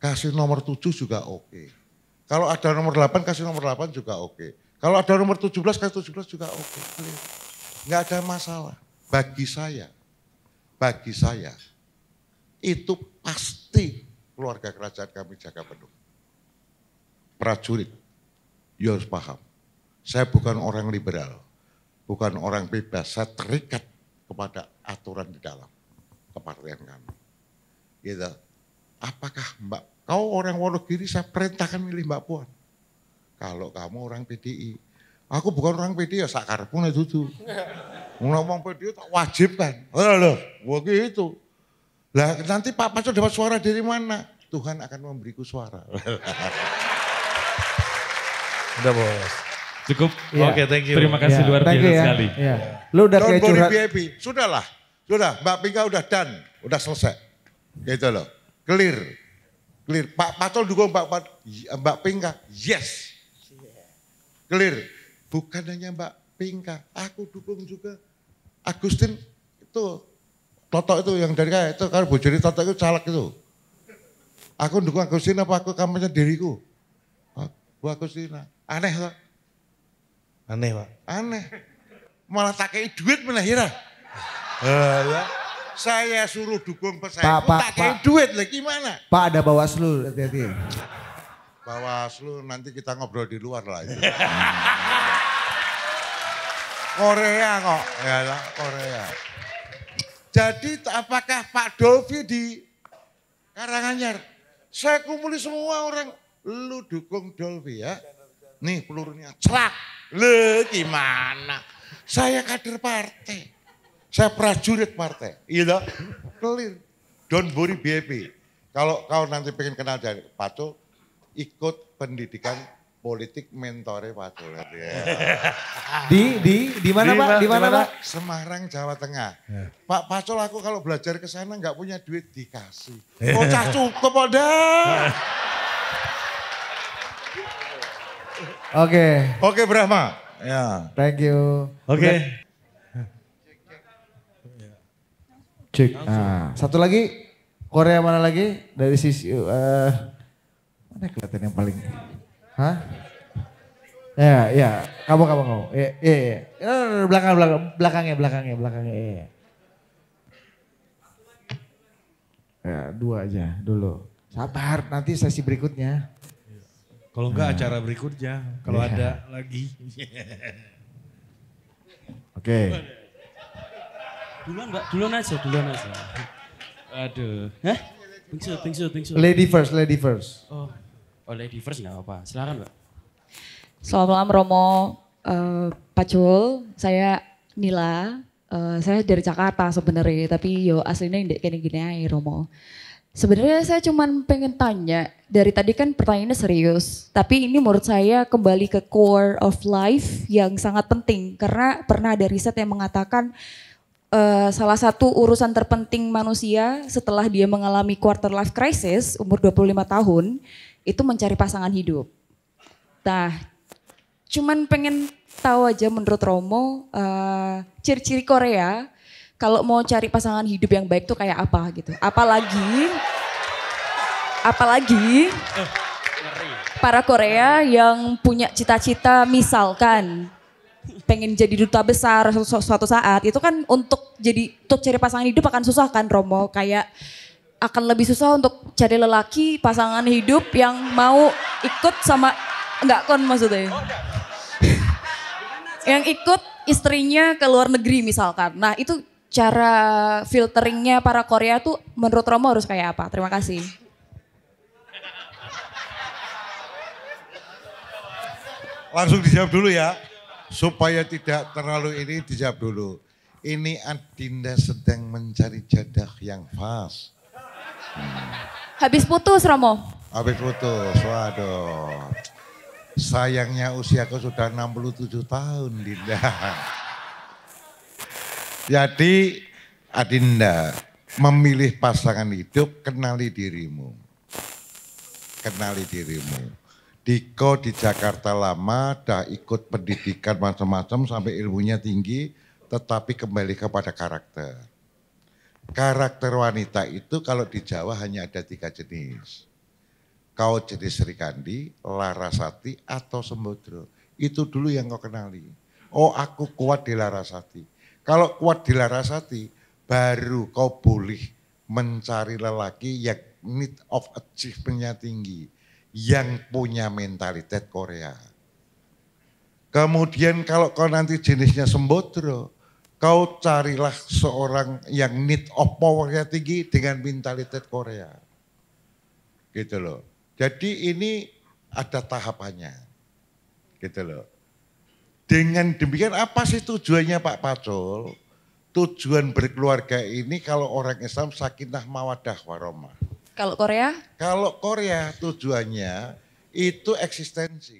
kasih nomor 7 juga oke. Okay. Kalau ada nomor 8 kasih nomor 8 juga oke. Okay. Kalau ada nomor 17 kasih 17 juga oke. Okay. Nggak ada masalah. Bagi saya, bagi saya itu pasti keluarga kerajaan kami jaga penuh. Prajurit, you ya harus paham. Saya bukan orang liberal, bukan orang bebas. Saya terikat kepada aturan di dalam kepartian kami. Gitu apakah Mbak, kau orang Wonogiri saya perintahkan milih Mbak Puan. Kalau kamu orang PDI, aku bukan orang PDI ya sakar pun itu tuh. Ngomong PDI tak wajib kan? loh, gua gitu. Lah nanti Pak Pacul dapat suara dari mana? Tuhan akan memberiku suara. Udah bos. Cukup. Yeah. Oke, okay, thank you. Terima kasih yeah. luar biasa ya. sekali. Yeah. Lu udah Don't kayak curhat. VIP. Sudahlah. Sudah, Mbak Pinga udah done, udah selesai. Gitu loh. Clear. Clear. Pak Patol dukung Pak Pat, eh, Mbak Pinka. Yes. Clear. Bukan hanya Mbak Pinka, aku dukung juga Agustin itu Toto itu yang dari kaya itu kalau bojone Toto itu caleg itu. Aku dukung Agustin apa aku kamarnya diriku? Bu Agustin. Aneh lah. Aneh, Pak. Aneh. Malah tak kayak duit malah Uh, ya. Saya suruh dukung pesaing. Pak, Pak, tak kayak duit lah gimana? Pak ada Bawaslu hati-hati. Bawaslu nanti kita ngobrol di luar lah Korea kok, ya lah Korea. Jadi apakah Pak Dolfi di Karanganyar? Saya kumpuli semua orang, lu dukung Dolfi ya. Nih pelurunya, cerak. Le gimana? Saya kader partai. Saya prajurit partai. Iya you know? Clear. Don't worry BAP. Kalau kau nanti pengen kenal dari Pato, ikut pendidikan politik mentore Pato. Ya. Di di di mana Pak? Di mana Pak? Semarang Jawa Tengah. Ya. Pak Pacol aku kalau belajar ke sana nggak punya duit dikasih. oh, cukup ada. Oke. Oke Brahma. Ya. Thank you. Oke. Cek. Nah. Satu lagi Korea mana lagi dari sisi uh, mana kelihatan yang paling? Hah? Ya, ya. Kamu, kamu, kamu. Ya, ya, ya. ya belakang, belakang, belakangnya, belakangnya, belakangnya. Ya, yeah. yeah, dua aja dulu. Sabar, nanti sesi berikutnya. Kalau enggak nah. acara berikutnya, kalau yeah. ada lagi. Oke. Okay. Duluan mbak, duluan aja, duluan aja. Aduh. Hah? pingsu pingsu pingsu Lady first, lady first. Oh, oh lady first nggak apa-apa. Silahkan mbak. Selamat malam Romo uh, eh, Pacul. Saya Nila. Uh, saya dari Jakarta sebenarnya, tapi yo aslinya gini-gini aja Romo. Sebenarnya saya cuma pengen tanya, dari tadi kan pertanyaannya serius, tapi ini menurut saya kembali ke core of life yang sangat penting karena pernah ada riset yang mengatakan uh, salah satu urusan terpenting manusia setelah dia mengalami quarter life crisis umur 25 tahun itu mencari pasangan hidup. Nah, cuman pengen tahu aja menurut Romo ciri eh, ciri-ciri Korea kalau mau cari pasangan hidup yang baik tuh kayak apa gitu. Apalagi apalagi eh, para Korea yang punya cita-cita misalkan pengen jadi duta besar su suatu saat itu kan untuk jadi untuk cari pasangan hidup akan susah kan Romo kayak akan lebih susah untuk cari lelaki pasangan hidup yang mau ikut sama enggak kon maksudnya yang ikut istrinya ke luar negeri misalkan nah itu cara filteringnya para Korea tuh menurut Romo harus kayak apa terima kasih langsung dijawab dulu ya supaya tidak terlalu ini dijawab dulu. Ini Adinda sedang mencari jadah yang pas. Hmm. Habis putus Romo? Habis putus, waduh. Sayangnya usiaku sudah 67 tahun Dinda. Jadi Adinda memilih pasangan hidup kenali dirimu. Kenali dirimu Diko di Jakarta lama, dah ikut pendidikan macam-macam sampai ilmunya tinggi, tetapi kembali kepada karakter. Karakter wanita itu kalau di Jawa hanya ada tiga jenis. Kau jenis Kandi, Larasati, atau Sembodro. Itu dulu yang kau kenali. Oh aku kuat di Larasati. Kalau kuat di Larasati, baru kau boleh mencari lelaki yang need of achievementnya tinggi yang punya mentalitas Korea. Kemudian kalau kau nanti jenisnya sembodro, kau carilah seorang yang need of powernya tinggi dengan mentalitas Korea. Gitu loh. Jadi ini ada tahapannya. Gitu loh. Dengan demikian apa sih tujuannya Pak Pacul? Tujuan berkeluarga ini kalau orang Islam sakinah mawadah waromah. Kalau Korea? Kalau Korea tujuannya itu eksistensi.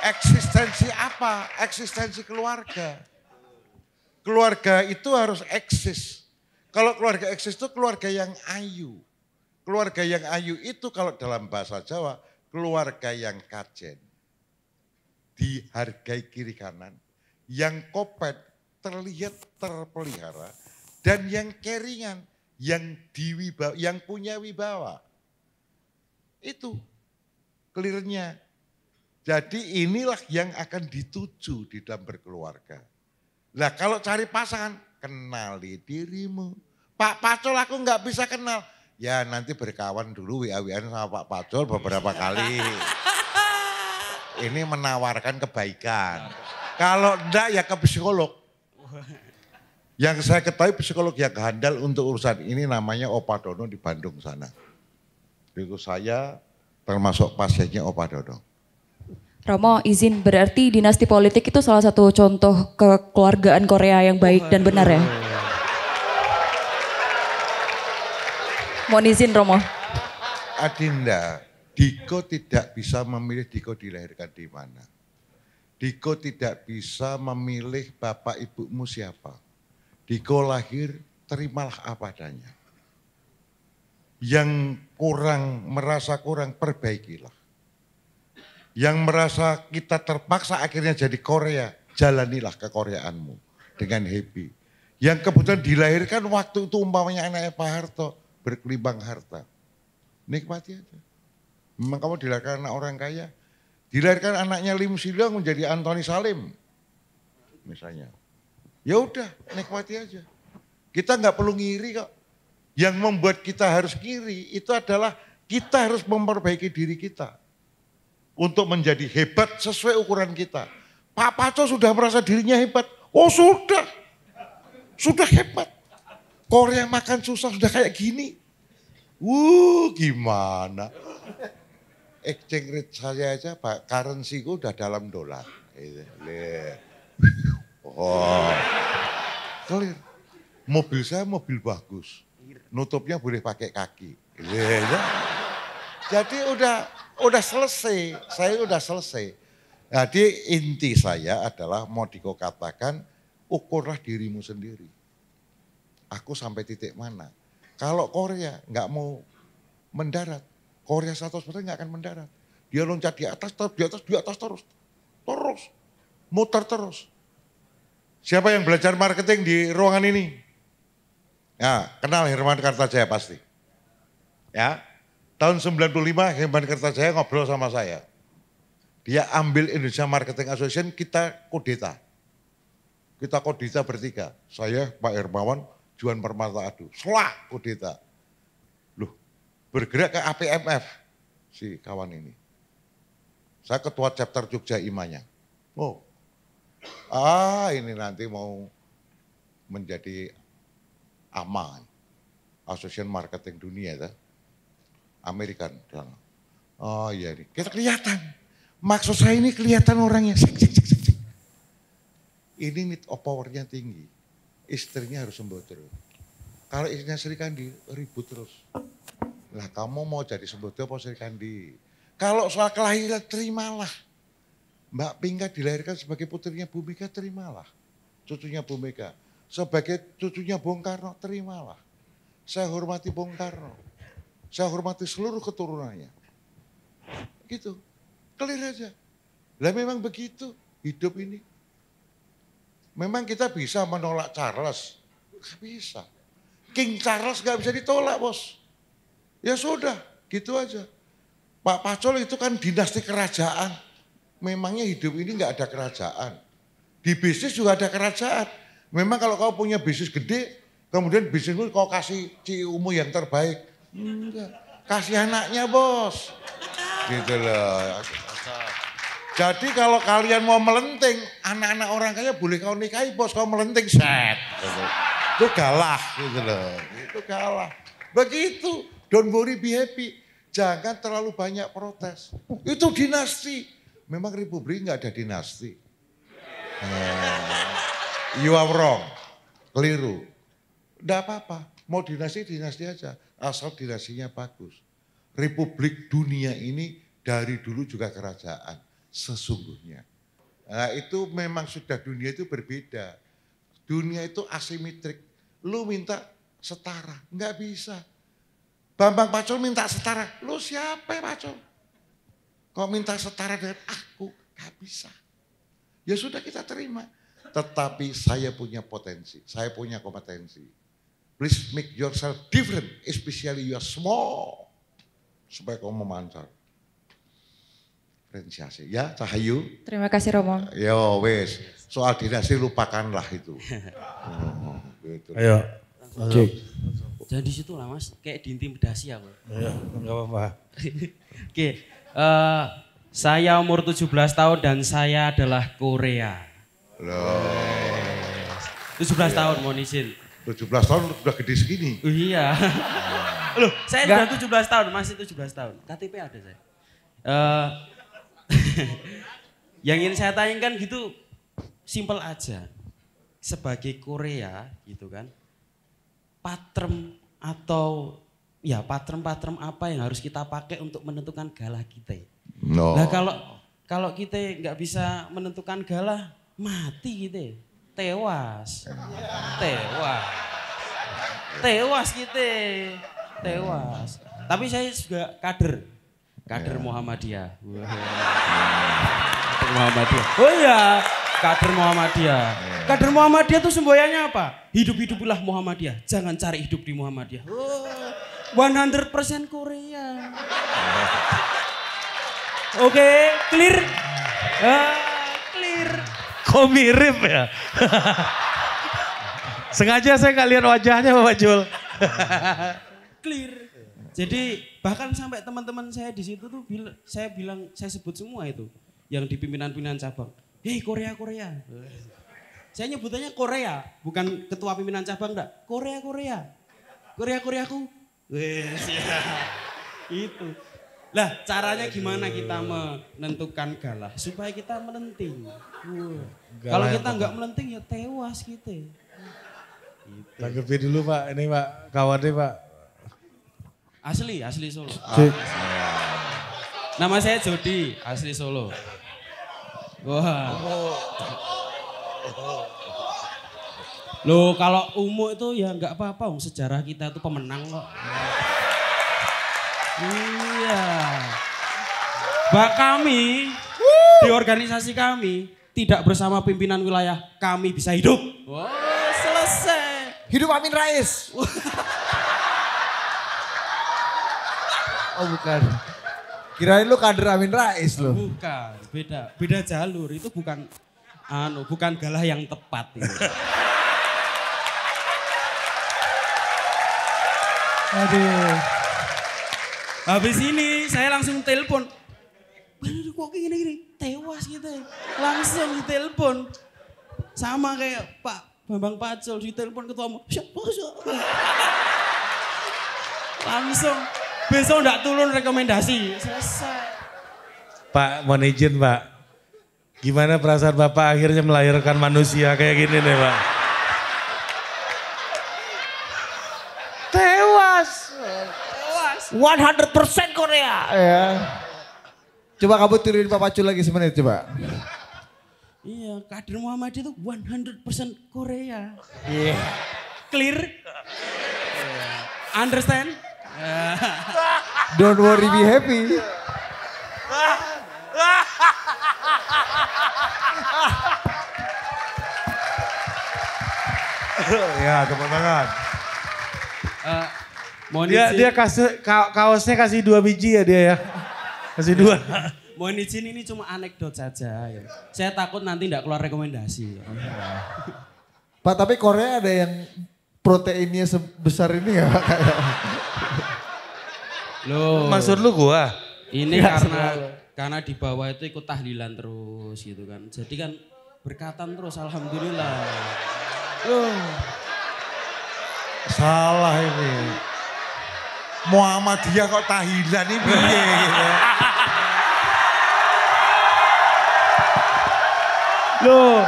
Eksistensi apa? Eksistensi keluarga. Keluarga itu harus eksis. Kalau keluarga eksis itu keluarga yang ayu. Keluarga yang ayu itu kalau dalam bahasa Jawa, keluarga yang kajen. Dihargai kiri kanan. Yang kopet terlihat terpelihara. Dan yang keringan yang diwibawa, yang punya wibawa. Itu clearnya. Jadi inilah yang akan dituju di dalam berkeluarga. Nah kalau cari pasangan, kenali dirimu. Pak Pacul aku nggak bisa kenal. Ya nanti berkawan dulu wa sama Pak Pacul beberapa kali. Ini menawarkan kebaikan. Kalau enggak ya ke psikolog. Yang saya ketahui psikolog yang handal untuk urusan ini namanya Opadono di Bandung sana. Itu saya termasuk pasiennya Opadono. Romo, izin berarti dinasti politik itu salah satu contoh kekeluargaan Korea yang baik dan benar ya? Mohon izin Romo. Adinda, Diko tidak bisa memilih Diko dilahirkan di mana. Diko tidak bisa memilih bapak ibumu siapa. Diko lahir, terimalah apa adanya. Yang kurang, merasa kurang, perbaikilah. Yang merasa kita terpaksa akhirnya jadi Korea, jalanilah kekoreaanmu dengan happy. Yang kebetulan dilahirkan waktu itu umpamanya anaknya Pak Harto, berkelibang harta. Nikmati aja. Memang kamu dilahirkan anak orang kaya, dilahirkan anaknya Lim Silang menjadi Anthony Salim misalnya. Ya udah, nikmati aja. Kita nggak perlu ngiri kok. Yang membuat kita harus ngiri itu adalah kita harus memperbaiki diri kita. Untuk menjadi hebat sesuai ukuran kita. Pak Paco sudah merasa dirinya hebat. Oh sudah, sudah hebat. Korea makan susah sudah kayak gini. Wuh gimana. Exchange eh, rate saya aja, Pak, currency udah dalam dolar. Gitu. Oh. Clear. Mobil saya mobil bagus. Nutupnya boleh pakai kaki. Iya, iya. Jadi udah udah selesai. Saya udah selesai. Jadi inti saya adalah mau dikatakan ukurlah dirimu sendiri. Aku sampai titik mana. Kalau Korea nggak mau mendarat, Korea satu 100% nggak akan mendarat. Dia loncat di atas, terus di atas, di atas terus. Terus. Muter terus. Siapa yang belajar marketing di ruangan ini? Ya, kenal Herman Kartajaya pasti. Ya, tahun 95 Herman Kartajaya ngobrol sama saya. Dia ambil Indonesia Marketing Association, kita kodeta. Kita kodeta bertiga. Saya, Pak Hermawan, Juan Permata Adu. Selak kodeta. Loh, bergerak ke APMF si kawan ini. Saya ketua chapter Jogja Imanya. Oh, ah ini nanti mau menjadi AMA, Association Marketing Dunia, ya. American. Oh iya, ini. kita kelihatan. Maksud saya ini kelihatan orangnya. Ini need of powernya tinggi. Istrinya harus sembuh terus. Kalau istrinya Sri Kandi, ribut terus. Lah kamu mau jadi sembuh terus apa Sri Kandi? Kalau soal kelahiran terimalah Mbak Pinka dilahirkan sebagai putrinya Bu Mega, terimalah. Cucunya Bu Mega. Sebagai cucunya Bung Karno, terimalah. Saya hormati Bung Karno. Saya hormati seluruh keturunannya. Gitu. Clear aja. Lah memang begitu hidup ini. Memang kita bisa menolak Charles. Gak bisa. King Charles gak bisa ditolak bos. Ya sudah, gitu aja. Pak pacol itu kan dinasti kerajaan memangnya hidup ini nggak ada kerajaan. Di bisnis juga ada kerajaan. Memang kalau kau punya bisnis gede, kemudian bisnismu kau kasih CIU-mu yang terbaik. Enggak. Kasih anaknya bos. Gitu loh. Jadi kalau kalian mau melenting, anak-anak orang kaya boleh kau nikahi bos, kau melenting set. Gitu. Itu galah gitu loh. Itu galah. Begitu. Don't worry, be happy. Jangan terlalu banyak protes. Itu dinasti memang republik nggak ada dinasti. Uh, you are wrong, keliru. Nggak apa-apa, mau dinasti dinasti aja, asal dinastinya bagus. Republik dunia ini dari dulu juga kerajaan sesungguhnya. Nah, itu memang sudah dunia itu berbeda. Dunia itu asimetrik. Lu minta setara, nggak bisa. Bambang Pacul minta setara, lu siapa ya Pacul? Kau minta setara dengan aku, gak bisa. Ya sudah kita terima. Tetapi saya punya potensi, saya punya kompetensi. Please make yourself different, especially you are small. Supaya kamu memancar. Diferensiasi. Ya, Cahayu. Terima kasih Romo. Ya wes. Soal dinasti lupakanlah itu. oh, gitu. Ayo. Jadi situ lah mas, kayak diintimidasi ya. Iya, enggak apa-apa. Oke, Uh, saya umur 17 tahun dan saya adalah Korea. Loh. 17 iya. tahun mohon izin. 17 tahun udah gede segini. Uh, iya. Loh, saya Nggak. sudah 17 tahun, masih 17 tahun. KTP ada saya. Uh, yang ingin saya tanyakan gitu simple aja. Sebagai Korea gitu kan. Patrem atau ya patrem-patrem apa yang harus kita pakai untuk menentukan galah kita. No. Nah kalau kalau kita nggak bisa menentukan galah, mati kita. Tewas. Tewas. Tewas kita. Tewas. Tapi saya juga kader. Kader iya. Muhammadiyah. kader Muhammadiyah. Oh iya, kader Muhammadiyah. Iya. Kader Muhammadiyah itu semboyannya apa? Hidup-hidupilah Muhammadiyah. Jangan cari hidup di Muhammadiyah. Oh. 100% Korea. Oke, okay, clear? Uh, clear. Kok mirip ya? Sengaja saya nggak lihat wajahnya Bapak Jul. clear. Jadi bahkan sampai teman-teman saya di situ tuh bila, saya bilang saya sebut semua itu yang di pimpinan-pimpinan cabang. Hei Korea Korea. Saya nyebutannya Korea, bukan ketua pimpinan cabang enggak. Korea Korea. Korea Koreaku. Wes ya. Itu. Lah caranya gimana kita menentukan galah supaya kita melenting. Kalau kita enggak melenting ya tewas kita. Gitu. Tanggapi gitu. dulu Pak, ini Pak kawannya Pak. Asli, asli Solo. Ah, Nama saya Jody, asli Solo. Wah. Wow. Oh. Oh. Loh kalau umum itu ya nggak apa-apa um. sejarah kita itu pemenang kok. Iya. Mbak kami di organisasi kami tidak bersama pimpinan wilayah kami bisa hidup. Wow, selesai. Hidup Amin Rais. oh bukan. Kirain lu kader Amin Rais lo. Bukan, beda. Beda jalur itu bukan anu, bukan galah yang tepat itu. Aduh. Habis ini saya langsung telepon. Aduh kok gini gini tewas gitu ya. Langsung telepon Sama kayak Pak Bambang Pacul di telepon ketua umum. Siapa Langsung besok ndak turun rekomendasi. Selesai. Pak, mohon izin Pak. Gimana perasaan Bapak akhirnya melahirkan manusia kayak gini nih Pak? 100% Korea. Iya. Coba kamu tiruin Pak Pacul lagi semenit coba. Iya, kader Muhammad itu 100% Korea. Iya. Yeah. Clear? Yeah. Understand? Yeah. Don't worry, be happy. ya, tepuk tangan. Uh, dia dia kasih kaosnya kasih dua biji ya dia ya. Kasih dua. Mohon izin ini cuma anekdot saja. Ya. Saya takut nanti tidak keluar rekomendasi. ya. Pak tapi Korea ada yang proteinnya sebesar ini ya Pak? Loh. Maksud lu gua? Ini ya, karena karena di bawah itu ikut tahlilan terus gitu kan. Jadi kan berkatan terus alhamdulillah. Loh. Salah ini. Muhammadiyah kok tahilan ini piye Lo Loh,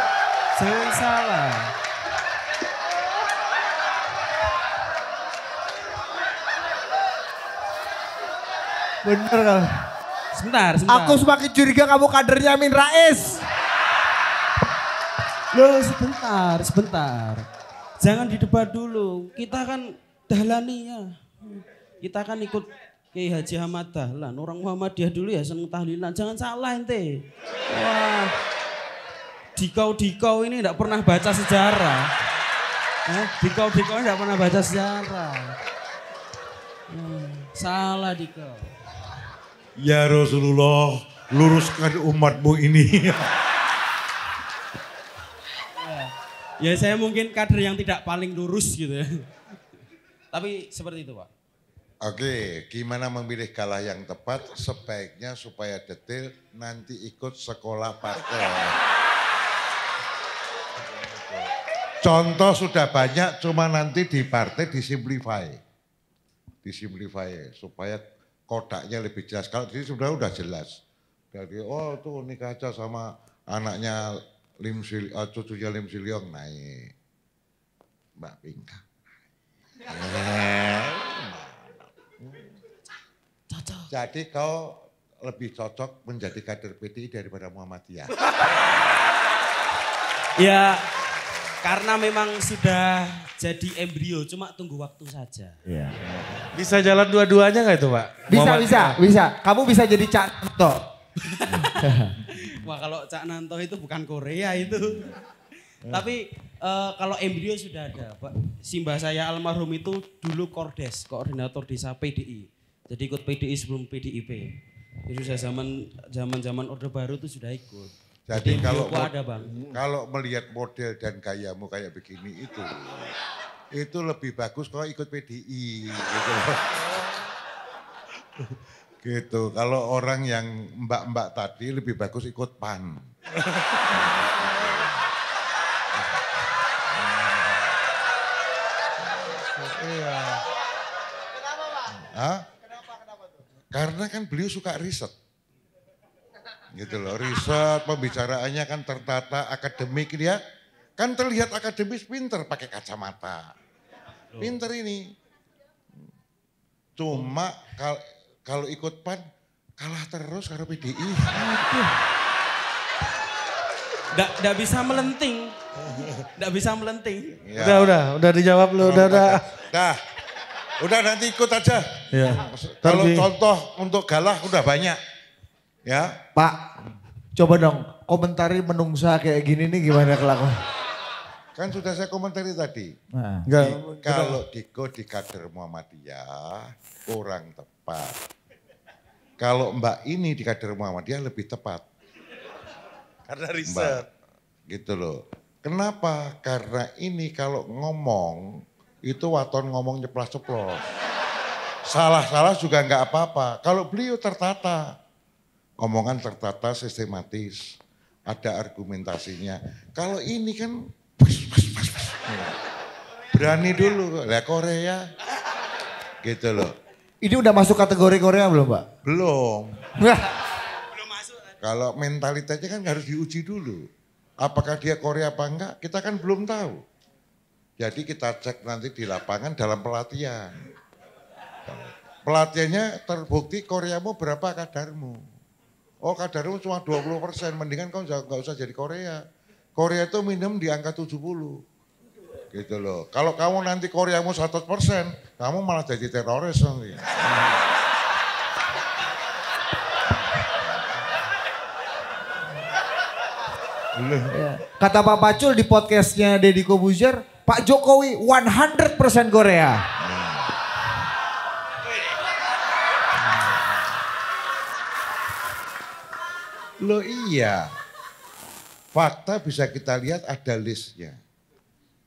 saya salah. Bener kan? Sebentar, sebentar. Aku semakin curiga kamu kadernya Amin Rais. Loh, sebentar, sebentar. Jangan didebat dulu. Kita kan dahlania. Kita kan ikut ke Haji Ahmad Dahlan, orang Muhammadiyah dulu ya seneng tahlilan. Jangan salah ente. Wah. Dikau-dikau ini tidak pernah baca sejarah. Eh, dikau-dikau tidak pernah baca sejarah. Hmm, salah dikau. Ya Rasulullah, luruskan umatmu ini. Ya, ya saya mungkin kader yang tidak paling lurus gitu ya. Tapi seperti itu Pak. Oke, gimana memilih kalah yang tepat sebaiknya supaya detail nanti ikut sekolah partai. Contoh sudah banyak, cuma nanti di partai disimplify. Disimplify supaya kodaknya lebih jelas. Kalau di sudah udah jelas. Jadi, oh tuh nikah aja sama anaknya Lim Sil, uh, cucunya Lim Siliong naik. Mbak Pinka. Eh. Betul. Jadi kau lebih cocok menjadi kader PDI daripada Muhammadiyah. ya karena memang sudah jadi embrio, cuma tunggu waktu saja. Ya. Bisa jalan dua-duanya nggak itu, Pak? Bisa, bisa, bisa. Kamu bisa jadi Cak Nanto. Wah, kalau Cak Nanto itu bukan Korea itu. Tapi uh, kalau embrio sudah ada, Pak. Simbah saya almarhum itu dulu Kordes, koordinator desa PDI. Jadi ikut PDI sebelum PDIP. Jadi saya zaman zaman zaman Orde Baru itu sudah ikut. Jadi, Jadi kalau mod, ada bang. kalau melihat model dan gayamu kayak begini itu, itu lebih bagus kalau ikut PDI. Gitu. gitu. Kalau orang yang mbak-mbak tadi lebih bagus ikut PAN. Iya. Kenapa, Pak? Hah? Karena kan beliau suka riset. Gitu loh, riset, pembicaraannya kan tertata, akademik dia. Kan terlihat akademis pinter pakai kacamata. Pinter ini. Cuma kal kalau ikut PAN kalah terus karo PDI. Aduh. Nggak, bisa melenting. Nggak bisa melenting. Ya. Udah, udah, udah dijawab lu, udah, udah. Dah. Udah nanti ikut aja. Ya. Kalau Tapi... contoh untuk galah udah banyak. Ya. Pak, coba dong komentari menungsa kayak gini nih gimana kelakuan? Kan sudah saya komentari tadi. Nah, di, kalau Diko di kader Muhammadiyah kurang tepat. Kalau Mbak ini di kader Muhammadiyah lebih tepat. Karena riset. Mbak, gitu loh. Kenapa? Karena ini kalau ngomong itu waton ngomong nyeplas-ceplos. Salah-salah juga nggak apa-apa. Kalau beliau tertata, omongan tertata sistematis, ada argumentasinya. Kalau ini kan berani dulu, lah Korea gitu loh. Ini udah masuk kategori Korea belum Pak? Belum. belum masuk. Kalau mentalitasnya kan harus diuji dulu. Apakah dia Korea apa enggak, kita kan belum tahu. Jadi kita cek nanti di lapangan dalam pelatihan. Pelatihannya terbukti koreamu berapa kadarmu. Oh kadarmu cuma 20 persen, mendingan kau nggak usah jadi Korea. Korea itu minum di angka 70. Gitu loh. Kalau kamu nanti koreamu 100 persen, kamu malah jadi teroris nanti. Iya. Kata Pak Pacul di podcastnya Deddy Kobuzer, Pak Jokowi 100% Korea. Loh iya. Fakta bisa kita lihat ada listnya.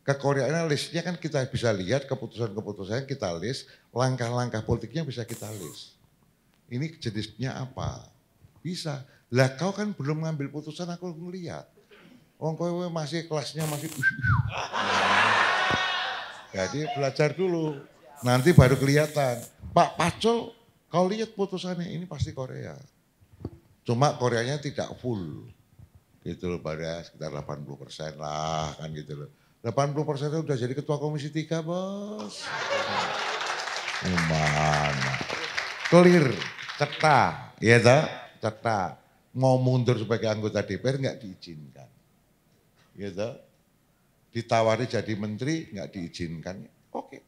Ke Korea ini listnya kan kita bisa lihat, keputusan-keputusan kita list, langkah-langkah politiknya bisa kita list. Ini jenisnya apa? Bisa. Lah kau kan belum ngambil putusan aku ngeliat. Wong kowe masih kelasnya masih Jadi belajar dulu. Nanti baru kelihatan. Pak Pacul, kau lihat putusannya ini pasti Korea. Cuma Koreanya tidak full. Gitu loh pada sekitar 80 persen lah kan gitu loh. 80 persen udah jadi ketua komisi tiga, bos. Gimana? Clear, cetak, ya tak? Cetak. Mau mundur sebagai anggota DPR nggak diizinkan gitu. Ditawari jadi menteri nggak diizinkan. Oke.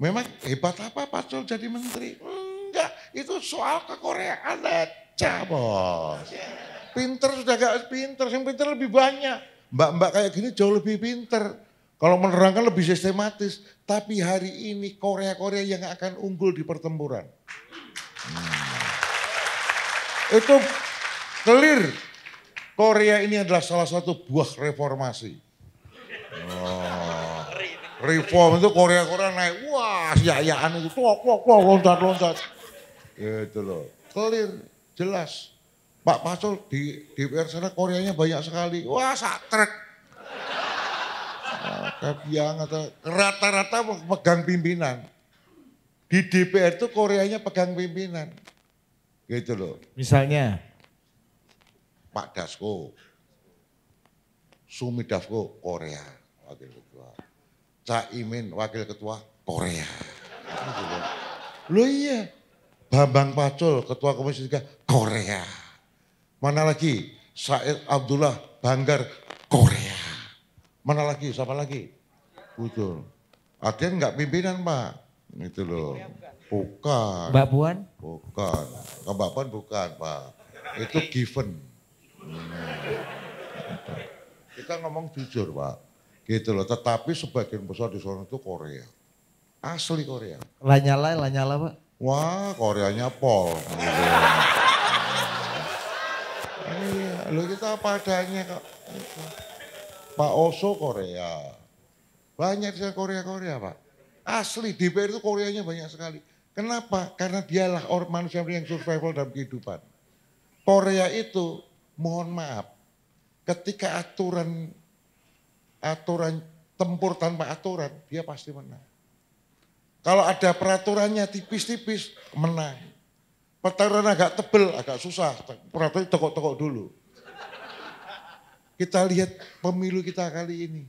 Memang hebat apa Pak Cul jadi menteri? Enggak, itu soal ke Korea aja bos. Pinter sudah gak pinter, yang pinter lebih banyak. Mbak-mbak kayak gini jauh lebih pinter. Kalau menerangkan lebih sistematis. Tapi hari ini Korea-Korea yang akan unggul di pertempuran. Hmm. Itu clear Korea ini adalah salah satu buah reformasi. Oh. Reform itu Korea-Korea naik, wah siayaan itu, wah, wah, wah, loncat-loncat. Gitu loh, clear, jelas. Pak Pasol di DPR sana Koreanya banyak sekali, wah satrek. Kabiang atau rata-rata pegang pimpinan. Di DPR itu Koreanya pegang pimpinan. Gitu loh. Misalnya? Pak Dasko, Sumi Dasko Korea wakil ketua, Caimin wakil ketua Korea. Lo iya, Bambang Pacul ketua komisi 3 Korea. Mana lagi Said Abdullah Banggar Korea. Mana lagi siapa lagi? Betul. Artinya enggak pimpinan Pak? Itu loh. Bukan. Mbak Puan? Bukan. Mbak Puan bukan Pak. Itu given. Kita ngomong jujur Pak. Gitu loh, tetapi sebagian besar di sana itu Korea. Asli Korea. Lanyala, Lanyala Pak. Wah, Koreanya pol. Iya, lo kita apa adanya kok. Pak Oso Korea. Banyak sih Korea-Korea Pak. Asli, DPR itu Koreanya banyak sekali. Kenapa? Karena dialah orang manusia yang survival dalam kehidupan. Korea itu mohon maaf, ketika aturan aturan tempur tanpa aturan, dia pasti menang. Kalau ada peraturannya tipis-tipis, menang. Peraturan agak tebel, agak susah. Peraturan tokok-tokok dulu. Kita lihat pemilu kita kali ini.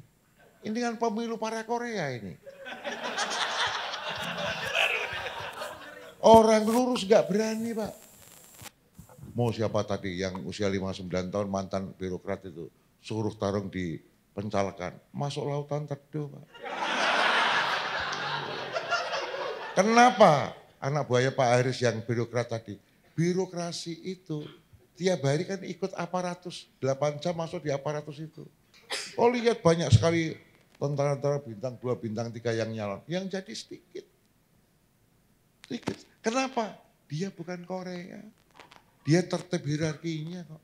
Ini kan pemilu para Korea ini. Orang lurus gak berani pak mau siapa tadi yang usia 59 tahun mantan birokrat itu suruh tarung di pencalakan masuk lautan teduh Pak. Kenapa anak buaya Pak Aris yang birokrat tadi? Birokrasi itu tiap hari kan ikut aparatus, 8 jam masuk di aparatus itu. Oh lihat banyak sekali tentara-tentara bintang dua bintang tiga yang nyalon. Yang jadi sedikit. Sedikit. Kenapa? Dia bukan Korea. Dia tertib hierarkinya kok.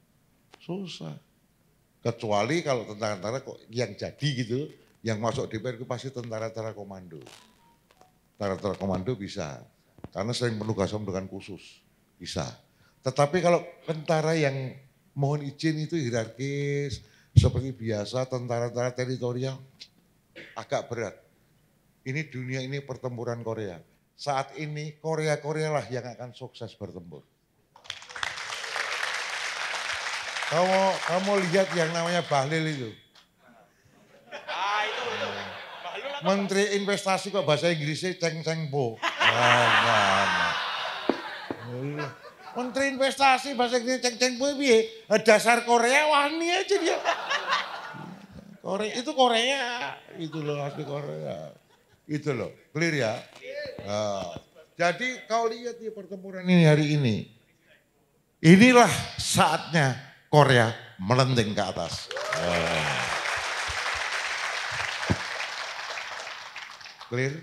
Susah. Kecuali kalau tentara-tentara kok yang jadi gitu, yang masuk DPR itu pasti tentara-tentara komando. Tentara-tentara komando bisa, karena sering penugasan dengan khusus, bisa. Tetapi kalau tentara yang mohon izin itu hierarkis, seperti biasa tentara-tentara teritorial agak berat. Ini dunia ini pertempuran Korea. Saat ini Korea-Korea lah yang akan sukses bertempur. Kamu kamu lihat yang namanya Bahlil itu. Ah itu itu. Bahlil Menteri Investasi kok bahasa Inggrisnya ceng ceng po. Nah, nah, nah. Menteri Investasi bahasa Inggrisnya ceng ceng po bi. Eh, dasar Korea wani aja dia. Korea itu Korea itu loh asli Korea. Itu loh, clear ya? Nah. Jadi kau lihat di pertempuran ini hari ini. Inilah saatnya Korea melenting ke atas. Clear?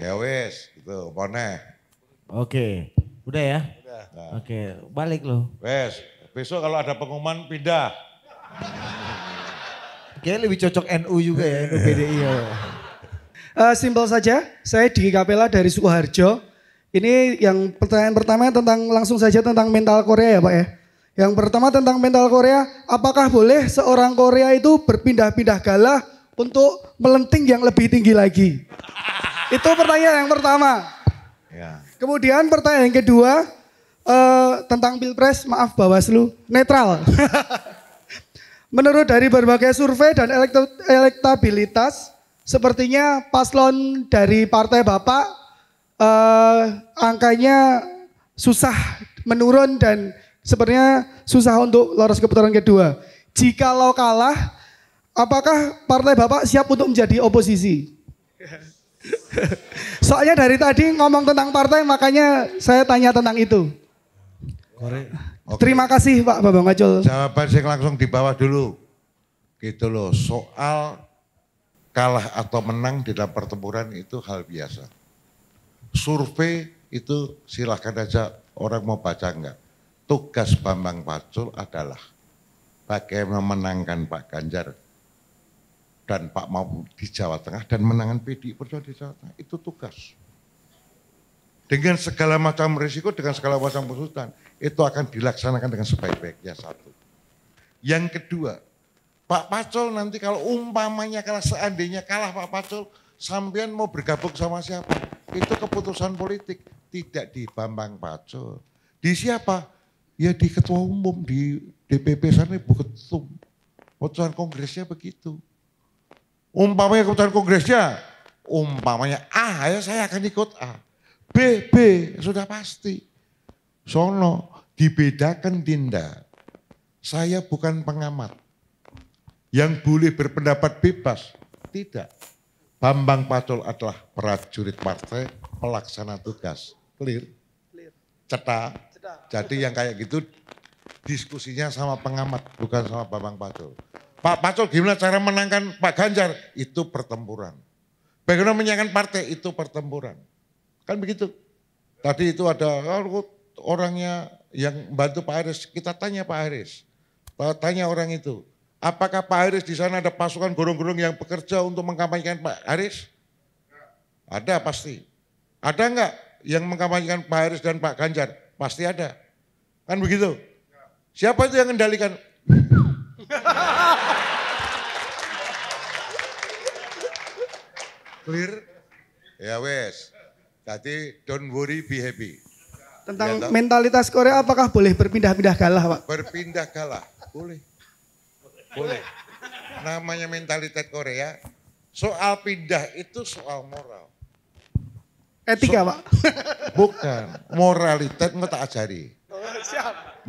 Ya wes, gitu, Oke, Oke, udah ya? Udah. Nah. Oke, balik loh. Wes, besok kalau ada pengumuman pindah. Kayaknya lebih cocok NU juga ya, NU PDI ya. Uh, eh, simpel saja, saya Diki Kapela dari Sukoharjo. Ini yang pertanyaan pertama tentang langsung saja tentang mental Korea ya Pak ya. Yang pertama tentang mental Korea, apakah boleh seorang Korea itu berpindah-pindah galah untuk melenting yang lebih tinggi lagi? Itu pertanyaan yang pertama. Ya. Kemudian pertanyaan yang kedua uh, tentang pilpres, maaf Bawaslu, netral. Menurut dari berbagai survei dan elektabilitas, sepertinya paslon dari partai Bapak uh, angkanya susah menurun dan Sebenarnya susah untuk lolos ke putaran kedua. Jikalau kalah, apakah partai Bapak siap untuk menjadi oposisi? Soalnya dari tadi ngomong tentang partai, makanya saya tanya tentang itu. Oke. Terima kasih Pak Bambang Acul. Jawaban saya langsung di bawah dulu. Gitu loh, soal kalah atau menang di dalam pertempuran itu hal biasa. Survei itu silahkan aja orang mau baca enggak tugas Bambang Pacul adalah bagaimana menangkan Pak Ganjar dan Pak Mahfud di Jawa Tengah dan menangan PDI Perjuangan di Jawa Tengah. Itu tugas. Dengan segala macam risiko, dengan segala macam kesulitan, itu akan dilaksanakan dengan sebaik-baiknya satu. Yang kedua, Pak Pacul nanti kalau umpamanya kalau seandainya kalah Pak Pacul, sampean mau bergabung sama siapa? Itu keputusan politik, tidak di Bambang Pacul. Di siapa? Ya di ketua umum, di DPP sana ibu ketum. Keputusan kongresnya begitu. Umpamanya keputusan kongresnya, umpamanya A, ya saya akan ikut A. B, B, sudah pasti. Sono, dibedakan tindak. Saya bukan pengamat. Yang boleh berpendapat bebas, tidak. Bambang Pacul adalah prajurit partai pelaksana tugas. Clear? Clear. Cetak. Jadi yang kayak gitu diskusinya sama pengamat, bukan sama Bambang Pacul. Pak Pacul gimana cara menangkan Pak Ganjar? Itu pertempuran. Bagaimana menyiapkan partai? Itu pertempuran. Kan begitu. Tadi itu ada orangnya yang bantu Pak Aris. Kita tanya Pak Aris. Tanya orang itu. Apakah Pak Aris di sana ada pasukan gorong-gorong yang bekerja untuk mengkampanyekan Pak Aris? Ada pasti. Ada enggak yang mengkampanyekan Pak Aris dan Pak Ganjar? Pasti ada. Kan begitu? Siapa itu yang kendalikan? Clear? Ya wes. Tadi don't worry be happy. Tentang ya, mentalitas Korea apakah boleh berpindah-pindah kalah, Pak? Berpindah kalah. Boleh. Boleh. Namanya mentalitas Korea, soal pindah itu soal moral. Etika, so, Pak. bukan. Moralitas nggak tak ajari. Oh,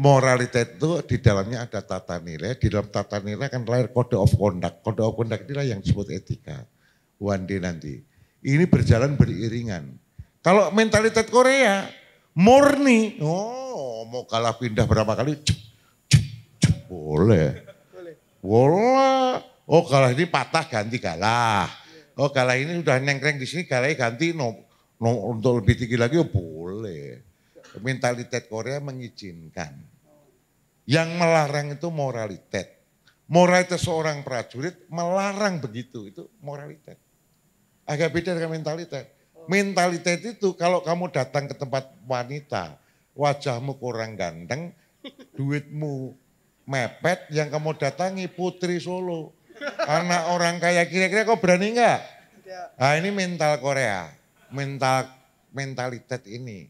Moralitas itu di dalamnya ada tata nilai. Di dalam tata nilai kan lahir kode of conduct. Kode of conduct inilah yang disebut etika. One day nanti. Ini berjalan beriringan. Kalau mentalitas Korea, murni. Oh, mau kalah pindah berapa kali, cep, cep, cep, boleh. Boleh. Oh kalah ini patah ganti kalah. Oh kalah ini udah nengkreng di sini, kalah ganti no untuk lebih tinggi lagi ya boleh. Mentalitas Korea mengizinkan. Yang melarang itu moralitas. Moralitas seorang prajurit melarang begitu, itu moralitas. Agak beda dengan mentalitas. Mentalitas itu kalau kamu datang ke tempat wanita, wajahmu kurang ganteng, duitmu mepet, yang kamu datangi putri Solo. Karena orang kaya kira-kira kok berani enggak? Nah ini mental Korea mental mentalitas ini.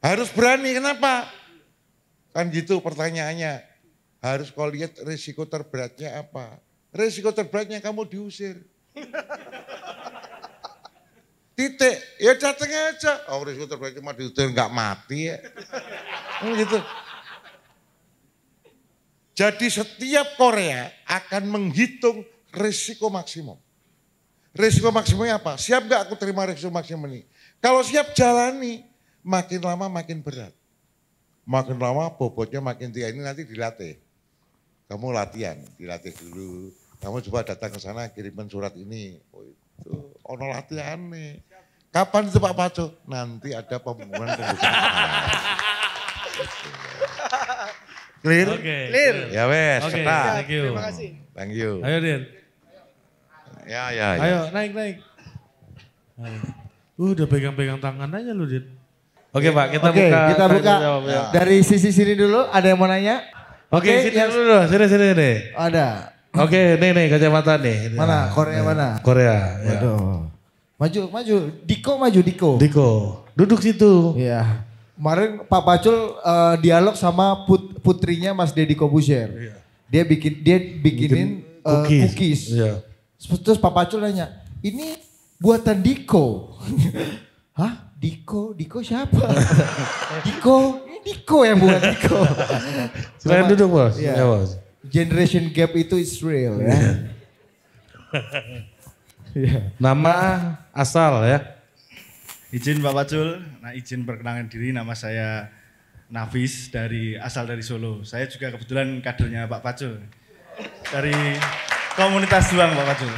Harus berani, kenapa? Kan gitu pertanyaannya. Harus kau lihat risiko terberatnya apa. Risiko terberatnya kamu diusir. Titik, ya datang aja. Oh risiko terberatnya cuma diusir, nggak mati ya. Kan gitu. Jadi setiap Korea akan menghitung risiko maksimum. Resiko maksimumnya apa? Siap gak aku terima resiko maksimum ini? Kalau siap jalani, makin lama makin berat. Makin lama bobotnya makin tinggi. Ini nanti dilatih. Kamu latihan, dilatih dulu. Kamu coba datang ke sana kiriman surat ini. Oh itu, ono latihan nih. Kapan itu Pak Paco? Nanti ada pembunuhan pembunuhan. Clear? Okay. Clear. Ya wes, okay, Terima kasih. Thank you. Ayo Din. Ya, ya, ya, Ayo, naik, naik. Uh udah pegang-pegang tangan aja lu, Dit. Oke, Pak, kita Oke, buka. kita buka. Jawab, ya. Dari sisi sini dulu, ada yang mau nanya? Oke, okay, sini dulu dulu, sini, sini, sini. Ada. Oke, nih, nih, kacamata nih. Mana, Korea mana? Korea. Ya. Waduh. Maju, maju. Diko, maju, Diko. Diko. Duduk situ. Iya. Kemarin Pak Pacul uh, dialog sama put, putrinya Mas Deddy Kobusier. Iya. Dia bikin dia bikinin bikin uh, Iya. Terus Pak Pacul nanya, ini buatan Diko. Hah? Diko? Diko siapa? Diko? Ini Diko yang buat Diko. Silahkan duduk bos. Ya. ya bos. Generation gap itu is real ya. ya. Nama asal ya. Izin Pak Pacul, nah izin perkenalan diri nama saya Nafis dari asal dari Solo. Saya juga kebetulan kadernya Pak Pacul. Dari komunitas juang Pak Wajul.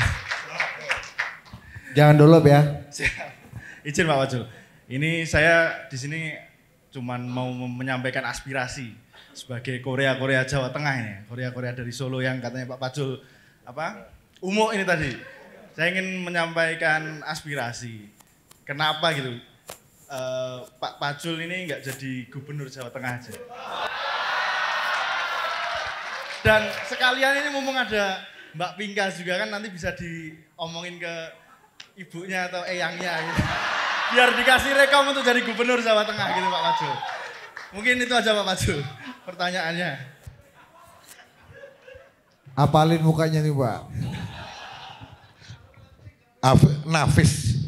Jangan dulu ya. Izin Pak Wajul. Ini saya di sini cuman mau menyampaikan aspirasi sebagai Korea Korea Jawa Tengah ini, Korea Korea dari Solo yang katanya Pak Pacul apa umum ini tadi. Saya ingin menyampaikan aspirasi. Kenapa gitu? Uh, Pak Pacul ini nggak jadi gubernur Jawa Tengah aja. Dan sekalian ini mumpung ada Mbak Pingkas juga kan nanti bisa diomongin ke ibunya atau eyangnya gitu. Biar dikasih rekom untuk jadi gubernur Jawa Tengah gitu Pak Paju. Mungkin itu aja Pak Paju pertanyaannya. Apalin mukanya nih Pak. Nafis,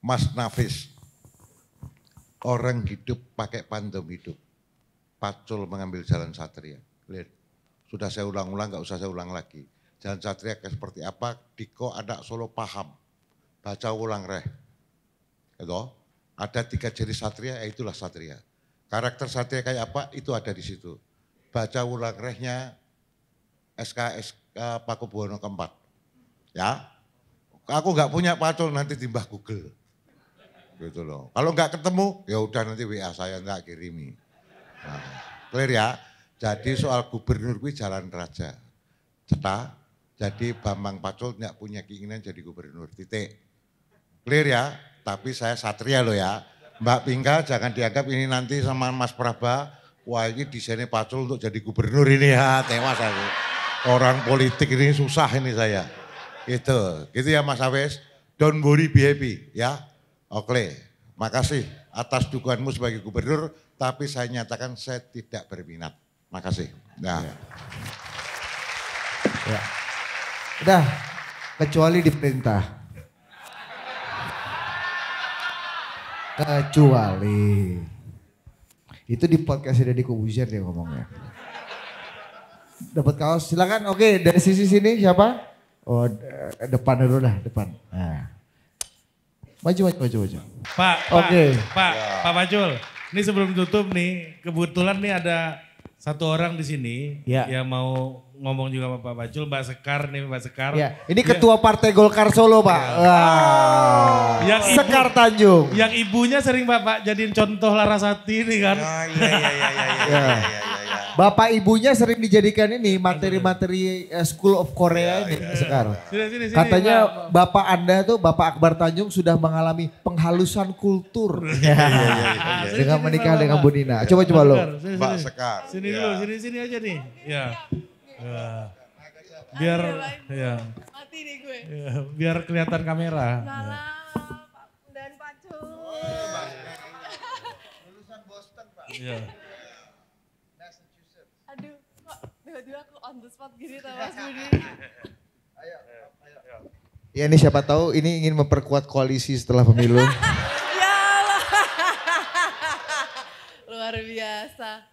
Mas Nafis. Orang hidup pakai pandem hidup. Pacul mengambil jalan satria. Lihat, sudah saya ulang-ulang, gak usah saya ulang lagi Jalan Satria kayak seperti apa, Diko ada solo paham, baca ulang reh. itu Ada tiga jenis satria, ya itulah satria. Karakter satria kayak apa, itu ada di situ. Baca ulang rehnya SKS Pak Paku keempat. Ya, aku nggak punya pacul nanti timbah Google. Gitu loh. Kalau nggak ketemu, ya udah nanti WA saya nggak kirimi. Nah, clear ya? Jadi soal gubernur gue jalan raja. Cetak jadi Bambang Pacul tidak punya keinginan jadi gubernur, titik. Clear ya, tapi saya satria loh ya. Mbak Pingga jangan dianggap ini nanti sama Mas Praba, wah ini desainnya Pacul untuk jadi gubernur ini ya, tewas aku. Orang politik ini susah ini saya. Itu. gitu ya Mas Awes. Don't worry, be happy ya. Oke, makasih atas dukunganmu sebagai gubernur, tapi saya nyatakan saya tidak berminat. Makasih. Nah. Ya. ya. Udah, kecuali diperintah. Kecuali. Itu di podcast Deddy Kubusier dia ngomongnya. Dapat kaos, silakan. Oke, dari sisi sini siapa? Oh, eh, depan dulu lah, depan. Nah. Maju, maju, maju, maju. Pak, Oke. Pak, Pak, ya. Pak Pacul. Ini sebelum tutup nih, kebetulan nih ada satu orang di sini ya. yang mau ngomong juga sama Pak Bacul, Mbak Sekar nih Mbak Sekar. Ya, ini ketua ya. Partai Golkar Solo Pak. Ya. Wow. Ah. Yang ibu, Sekar Tanjung. Yang ibunya sering Bapak jadiin contoh Larasati ini kan. Oh, iya, iya, iya, iya, iya, ya. iya, iya, iya, iya. Bapak ibunya sering dijadikan ini materi-materi eh, School of Korea ya, ini ya, Sekar. Ya, ya. Sini, sini, Katanya bapak. bapak Anda tuh Bapak Akbar Tanjung sudah mengalami penghalusan kultur. ya, ya, ya, ya, ya. Dengan menikah dengan Bu Nina. Coba coba lo. Pak Sekar. Sini dulu, iya. sini sini aja nih. Ya. Ya. Biar Ayo, ya. Mati nih gue. Ya, biar kelihatan kamera. Salam ya. Pak dan Pak Cuk. Lulusan Boston, Pak. Iya. Massachusetts. Aduh, kok tiba-tiba aku on the spot gini sama Mas Budi. Ayo, ayo. ayo. Ya ini siapa tahu ini ingin memperkuat koalisi setelah pemilu. ya Luar biasa.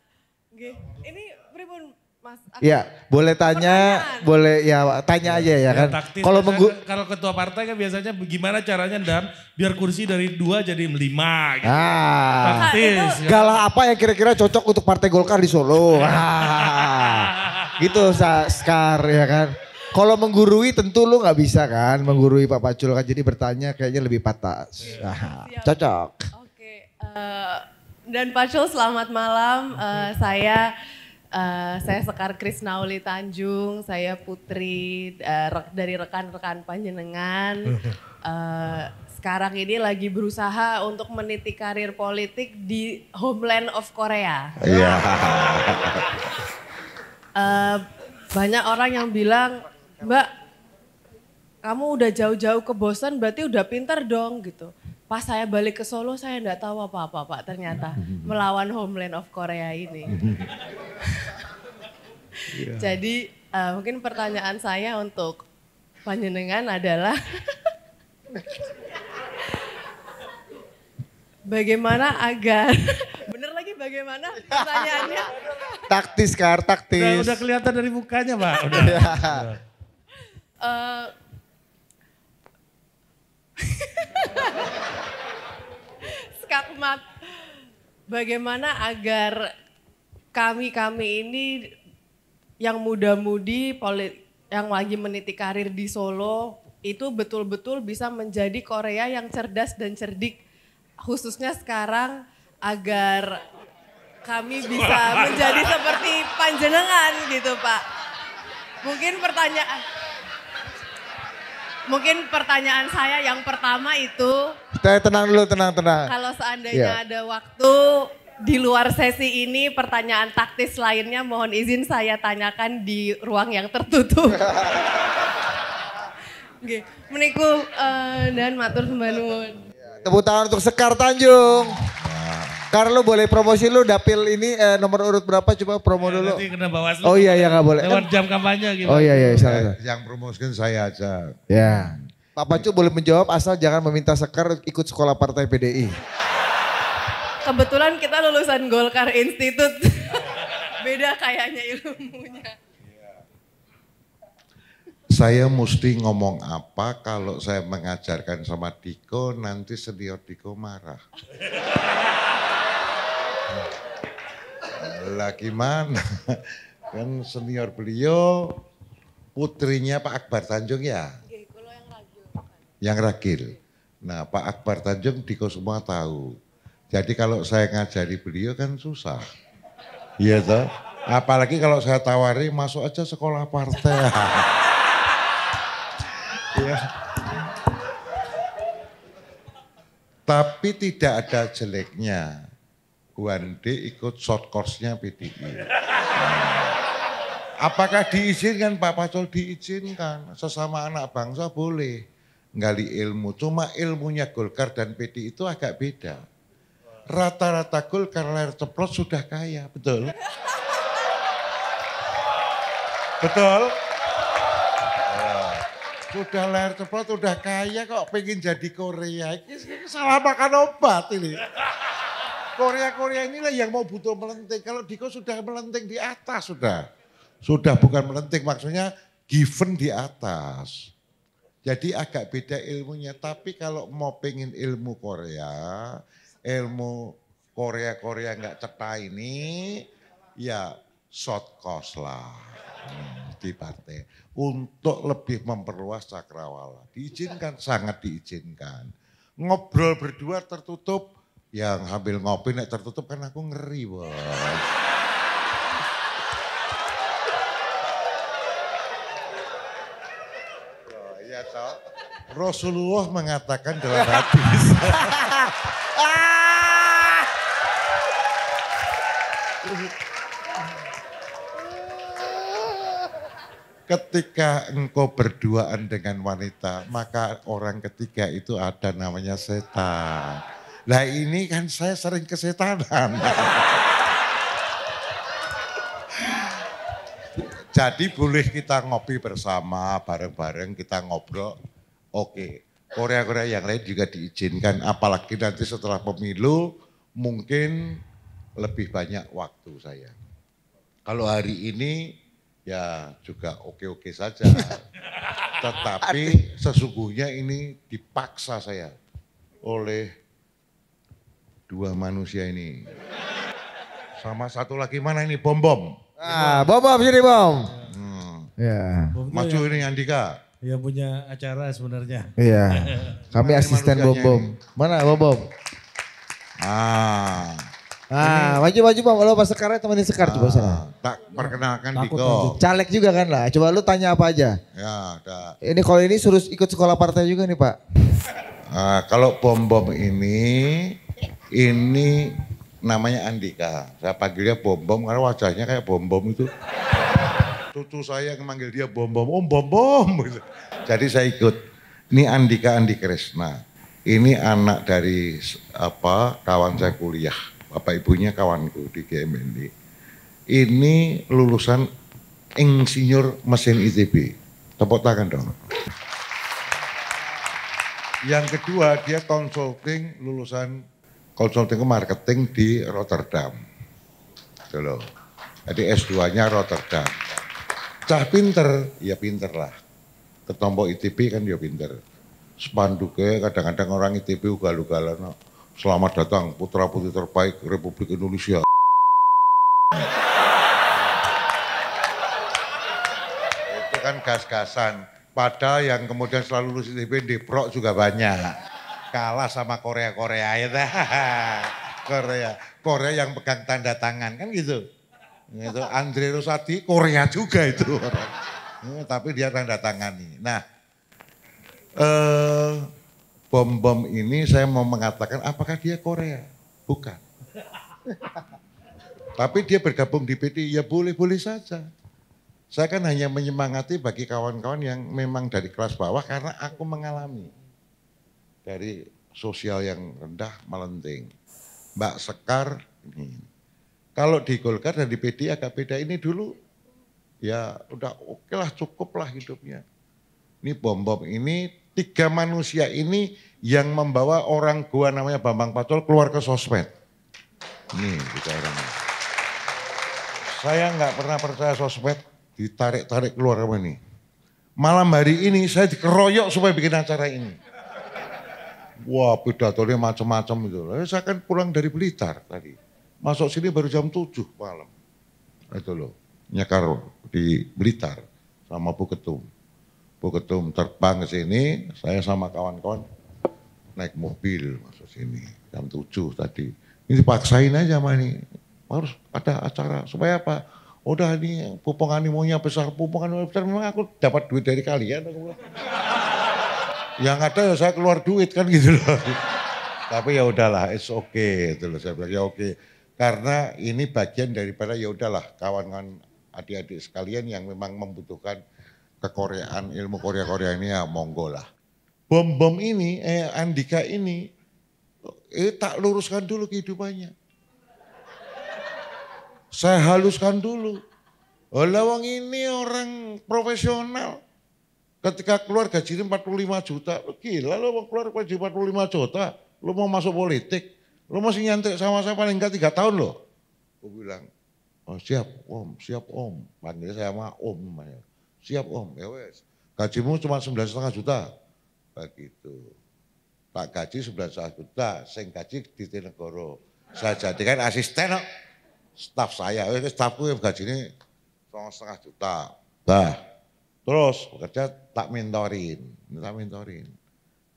Gih. Ini pripun Mas Ya, boleh tanya, Pertanyaan. boleh ya tanya iya, aja ya, ya kan. Kalau menggu kalau ketua partai kan biasanya gimana caranya dan biar kursi dari dua jadi lima gitu. Ah. Taktis. Ya. Galah apa yang kira-kira cocok untuk Partai Golkar di Solo? ah. gitu Sekar ya kan. Kalau menggurui tentu lu nggak bisa kan menggurui Pak Pacul kan jadi bertanya kayaknya lebih patas. Ah, cocok. Oke. Okay. Uh, eh, dan Pacul selamat malam. Uh, saya Eh, saya Sekar Krisnauli Tanjung, saya putri uh, dari rekan-rekan panjenengan. Uh, sekarang ini lagi berusaha untuk meniti karir politik di homeland of Korea. Iya. uh, banyak orang yang bilang, Mbak, kamu udah jauh-jauh ke Boston, berarti udah pinter dong gitu. Pas saya balik ke Solo saya nggak tahu apa-apa Pak ternyata melawan homeland of Korea ini. yeah. Jadi uh, mungkin pertanyaan saya untuk panjenengan adalah bagaimana agar bener lagi bagaimana pertanyaannya taktis kar taktis udah, udah kelihatan dari mukanya pak udah, Uh, Kak Mat, bagaimana agar kami-kami ini yang muda-mudi yang lagi meniti karir di Solo itu betul-betul bisa menjadi Korea yang cerdas dan cerdik khususnya sekarang agar kami bisa menjadi seperti panjenengan gitu Pak. Mungkin pertanyaan Mungkin pertanyaan saya yang pertama itu. Saya tenang dulu, tenang, tenang. Kalau seandainya yeah. ada waktu di luar sesi ini pertanyaan taktis lainnya mohon izin saya tanyakan di ruang yang tertutup. Oke, menikuh eh, uh, dan matur sembanun. Iya, tepuk tangan untuk Sekar Tanjung. Carlo boleh promosi lu dapil ini eh, nomor urut berapa coba promo ya, dulu. Oh iya ya nggak boleh. Lewat jam kampanye gitu. Oh iya iya eh, salah. Yang promosikan saya aja. Ya. Pak Pacu boleh menjawab asal jangan meminta sekar ikut sekolah partai PDI. Kebetulan kita lulusan Golkar Institute. Beda kayaknya ilmunya. Saya mesti ngomong apa kalau saya mengajarkan sama Diko nanti senior Diko marah. lah gimana? kan senior beliau putrinya Pak Akbar Tanjung ya? Yang ragil. Nah Pak Akbar Tanjung Diko semua tahu. Jadi kalau saya ngajari beliau kan susah. Iya toh? Apalagi kalau saya tawari masuk aja sekolah partai. ya. Tapi tidak ada jeleknya one ikut short course-nya PDI. Apakah diizinkan Pak Pacul? Diizinkan. Sesama anak bangsa boleh nggali ilmu. Cuma ilmunya Golkar dan PDI itu agak beda. Rata-rata Golkar lahir ceplos sudah kaya, betul? betul? Sudah lahir ceplos sudah kaya kok pengen jadi Korea. Ini salah makan obat ini. Korea-Korea inilah yang mau butuh melenting. Kalau Diko sudah melenting di atas sudah. Sudah bukan melenting maksudnya given di atas. Jadi agak beda ilmunya. Tapi kalau mau pengen ilmu Korea, ilmu Korea-Korea nggak cerita ini, ya short course lah hmm, di partai untuk lebih memperluas cakrawala. Diizinkan, sangat diizinkan. Ngobrol berdua tertutup, yang ambil ngopi nek tertutup kan aku ngeri bos. Oh, iya, Rasulullah mengatakan dalam hadis. Ketika engkau berduaan dengan wanita, maka orang ketiga itu ada namanya setan. Lah ini kan saya sering kesetanan. Jadi boleh kita ngopi bersama, bareng-bareng kita ngobrol. Oke, Korea-Korea yang lain juga diizinkan. Apalagi nanti setelah pemilu mungkin lebih banyak waktu saya. Kalau hari ini ya juga oke-oke saja. Tetapi sesungguhnya ini dipaksa saya oleh Dua manusia ini. Sama satu lagi mana ini bom-bom? Ah, bom-bom sini bom. Hmm. Ya. Bom Maju ya. ini Andika. Yang punya acara sebenarnya. Iya. Kami asisten bom-bom. Mana bom-bom? Ah. Ah, maju-maju Bang. Kalau pas Sekar temenin Sekar coba sana. Ah, tak perkenalkan Takut Diko. Caleg juga kan lah. Coba lu tanya apa aja. Ya, udah. Ini kalau ini suruh ikut sekolah partai juga nih, Pak. Ah, kalau bom-bom ini ini namanya Andika. Saya panggil Bom Bom karena wajahnya kayak Bom Bom itu. Cucu saya yang manggil dia Bom Bom, Om Bom Bom. Gitu. Jadi saya ikut. Ini Andika Andi Kresna. Ini anak dari apa kawan saya kuliah. Bapak ibunya kawanku di GMND. Ini lulusan insinyur mesin ITB. Tepuk tangan dong. Yang kedua dia consulting lulusan konsulting ke marketing di Rotterdam. Gitu Jadi S2-nya Rotterdam. Cah pinter, ya pinter lah. Ketompo ITB kan ya pinter. ke kadang-kadang orang ITB ugal-ugalan. Selamat datang putra-putri terbaik Republik Indonesia. Itu kan gas-gasan. Padahal yang kemudian selalu lulus ITB di pro juga banyak kalah sama Korea-Korea itu Korea. Korea yang pegang tanda tangan kan gitu. Itu Andre Rosati Korea juga itu iya, Tapi dia tanda tangan nih Nah, eh, bom-bom ini saya mau mengatakan apakah dia Korea? Bukan. Tapi dia bergabung di PDI, ya boleh-boleh saja. Saya kan hanya menyemangati bagi kawan-kawan yang memang dari kelas bawah karena aku mengalami dari sosial yang rendah melenting. Mbak Sekar, ini. kalau di Golkar dan di PD agak beda ini dulu, ya udah oke okay lah cukup lah hidupnya. Ini bom-bom ini, tiga manusia ini yang membawa orang gua namanya Bambang Pacul keluar ke sosmed. Ini kita orang. Saya nggak pernah percaya sosmed ditarik-tarik keluar sama ini. Malam hari ini saya dikeroyok supaya bikin acara ini wah pidatonya macam-macam itu. saya kan pulang dari Blitar tadi. Masuk sini baru jam 7 malam. Itu loh, nyekar di Blitar sama Bu Ketum. Bu Ketum terbang ke sini, saya sama kawan-kawan naik mobil masuk sini jam 7 tadi. Ini dipaksain aja mah ini. Harus ada acara supaya apa? Udah ini pupung animonya besar, pupung animonya besar. Memang aku dapat duit dari kalian. Aku yang ada ya saya keluar duit kan gitu loh. Tapi ya udahlah, it's okay itu loh. Saya bilang ya oke. Okay. Karena ini bagian daripada ya udahlah kawan-kawan adik-adik sekalian yang memang membutuhkan kekoreaan ilmu Korea-Korea ini ya monggo lah. Bom-bom ini, eh, Andika ini, eh, tak luruskan dulu kehidupannya. Saya haluskan dulu. Oh, lawang ini orang profesional. Ketika keluar gaji 45 juta, gila lo mau keluar gaji 45 juta, lo mau masuk politik, lo masih nyantik sama saya paling enggak tiga tahun lo. Gue bilang, oh, siap om, siap om, panggil saya sama om, siap om, ya wes. Gajimu cuma sembilan setengah juta, begitu. pak gaji sembilan setengah juta, sing gaji di Tinegoro. Saya jadikan asisten staff staf saya, stafku yang gajinya setengah juta. Bah, Terus bekerja tak mentorin, tak mentorin.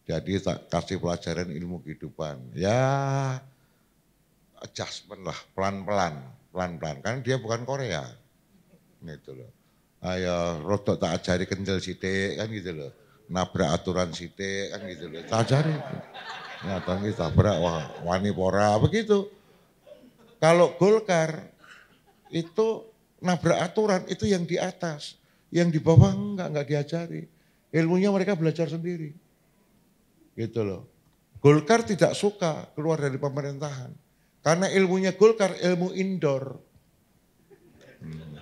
Jadi tak kasih pelajaran ilmu kehidupan. Ya adjustment lah, pelan-pelan, pelan-pelan. Karena dia bukan Korea. Gitu loh. Ayo rotok tak ajari kendel sidik kan gitu loh. Nabrak aturan sidik kan gitu loh. Tak ajari. Ya, ini tabrak wah, wani pora begitu. Kalau Golkar itu nabrak aturan itu yang di atas yang di bawah enggak, enggak diajari. Ilmunya mereka belajar sendiri. Gitu loh. Golkar tidak suka keluar dari pemerintahan. Karena ilmunya Golkar, ilmu indoor. Hmm.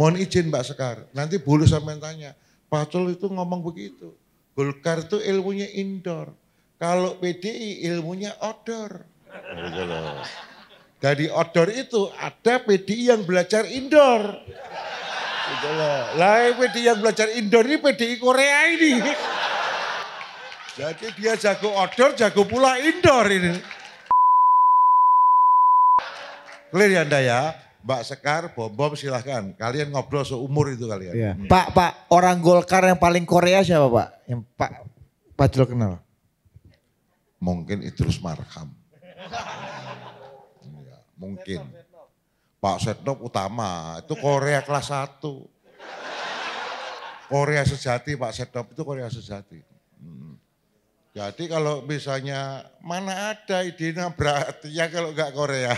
Mohon izin Mbak Sekar, nanti bulu sama yang tanya. Pacul itu ngomong begitu. Golkar itu ilmunya indoor. Kalau PDI ilmunya outdoor. Gitu loh. Dari outdoor itu ada PDI yang belajar indoor. Gitu Lah PD yang belajar Indo ini PDI Korea ini. Jadi dia jago outdoor, jago pula indoor ini. Clear ya Anda ya? Mbak Sekar, Bobom silahkan. Kalian ngobrol seumur itu kalian. Iya. Hmm. Pak, Pak, orang Golkar yang paling Korea siapa Pak? Yang Pak Pak Jol kenal? Mungkin Idrus Marham. ya, mungkin. Pak Setnop utama, itu Korea kelas 1. Korea sejati Pak Setnop itu Korea sejati. Hmm. Jadi kalau misalnya mana ada idenya berarti ya kalau enggak Korea.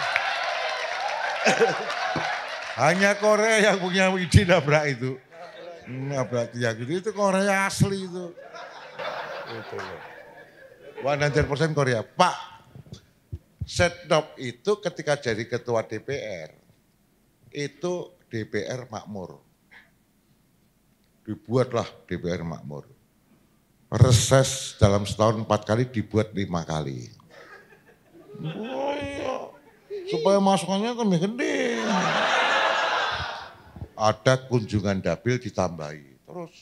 Hanya Korea yang punya ide nabrak itu. Nabrak ya gitu itu Korea asli itu. Itu. 100% Korea. Pak, Setnop itu ketika jadi ketua DPR, itu DPR makmur. Dibuatlah DPR makmur. Reses dalam setahun empat kali dibuat lima kali. Oh iya. Supaya masukannya kan lebih gede. Ada kunjungan dapil ditambahi. Terus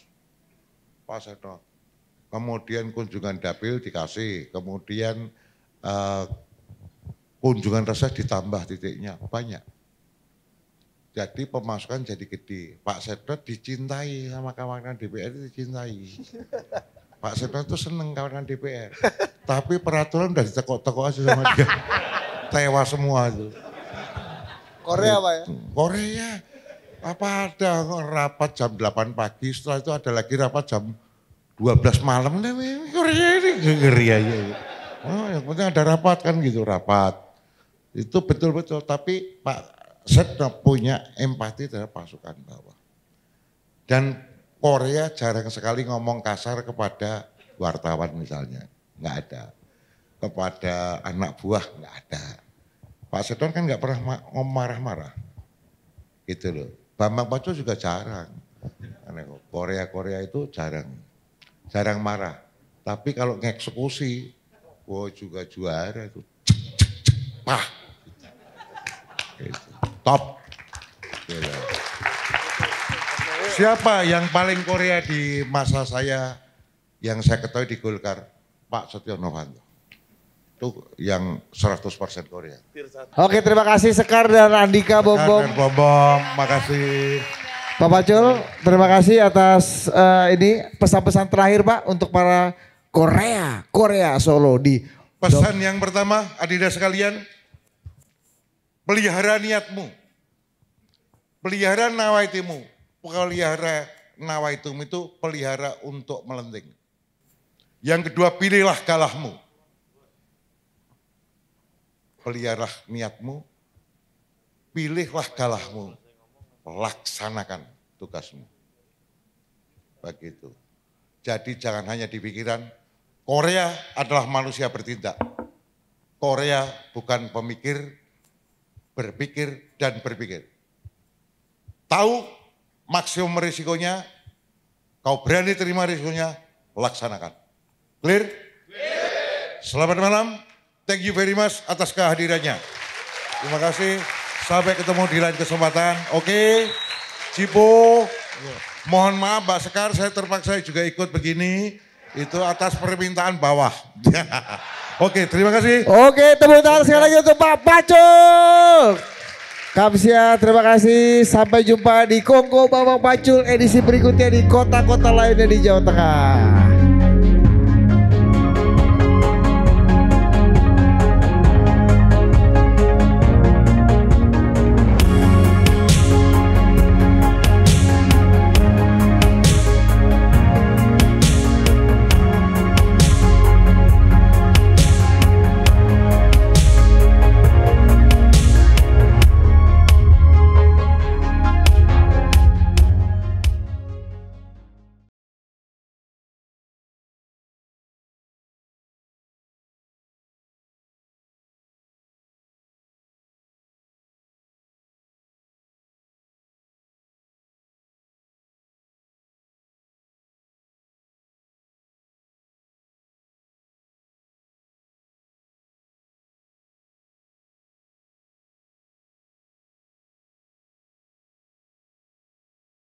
Pak Setnop. Kemudian kunjungan dapil dikasih. Kemudian uh, kunjungan resah ditambah titiknya, banyak. Jadi pemasukan jadi gede. Pak Setnot dicintai sama kawan-kawan DPR dicintai. Pak Setnot tuh seneng kawan-kawan DPR. Tapi peraturan udah ditekok-tekok aja sama dia. Tewa semua itu. Korea Pak ya? Korea. Apa ada rapat jam 8 pagi, setelah itu ada lagi rapat jam 12 malam. Korea ini ngeri aja. Oh, yang penting ada rapat kan gitu, rapat itu betul-betul, tapi Pak Setno punya empati terhadap pasukan bawah. Dan Korea jarang sekali ngomong kasar kepada wartawan misalnya, nggak ada. Kepada anak buah nggak ada. Pak Setno kan nggak pernah marah-marah. Gitu loh. Bambang Pacul juga jarang. Korea-Korea itu jarang. Jarang marah. Tapi kalau ngeksekusi, wow juga juara itu. Cek, cek, cek, pah Top. Siapa yang paling Korea di masa saya yang saya ketahui di Golkar? Pak Setio Novanto. Itu yang 100% Korea. Oke terima kasih Sekar dan Andika Bombom. Sekar dan Bombom, makasih. Pak Pacul, terima kasih atas uh, ini pesan-pesan terakhir Pak untuk para Korea, Korea Solo di Pesan yang pertama, Adidas sekalian, Pelihara niatmu. Pelihara nawaitimu. Pelihara nawaitum itu pelihara untuk melenting. Yang kedua, pilihlah kalahmu. Pelihara niatmu. Pilihlah kalahmu. Laksanakan tugasmu. Begitu. Jadi jangan hanya di pikiran, Korea adalah manusia bertindak. Korea bukan pemikir, berpikir dan berpikir. Tahu maksimum risikonya, kau berani terima risikonya, laksanakan. Clear? Selamat malam. Thank you very much atas kehadirannya. Terima kasih. Sampai ketemu di lain kesempatan. Oke. Okay. Cipo. Mohon maaf Mbak Sekar, saya terpaksa juga ikut begini. Itu atas permintaan bawah. Oke, terima kasih. Oke, tepuk tangan sekali lagi untuk Pak Pacul. Kapsia, terima kasih. Sampai jumpa di Kongo Bapak Pacul edisi berikutnya di kota-kota lainnya di Jawa Tengah.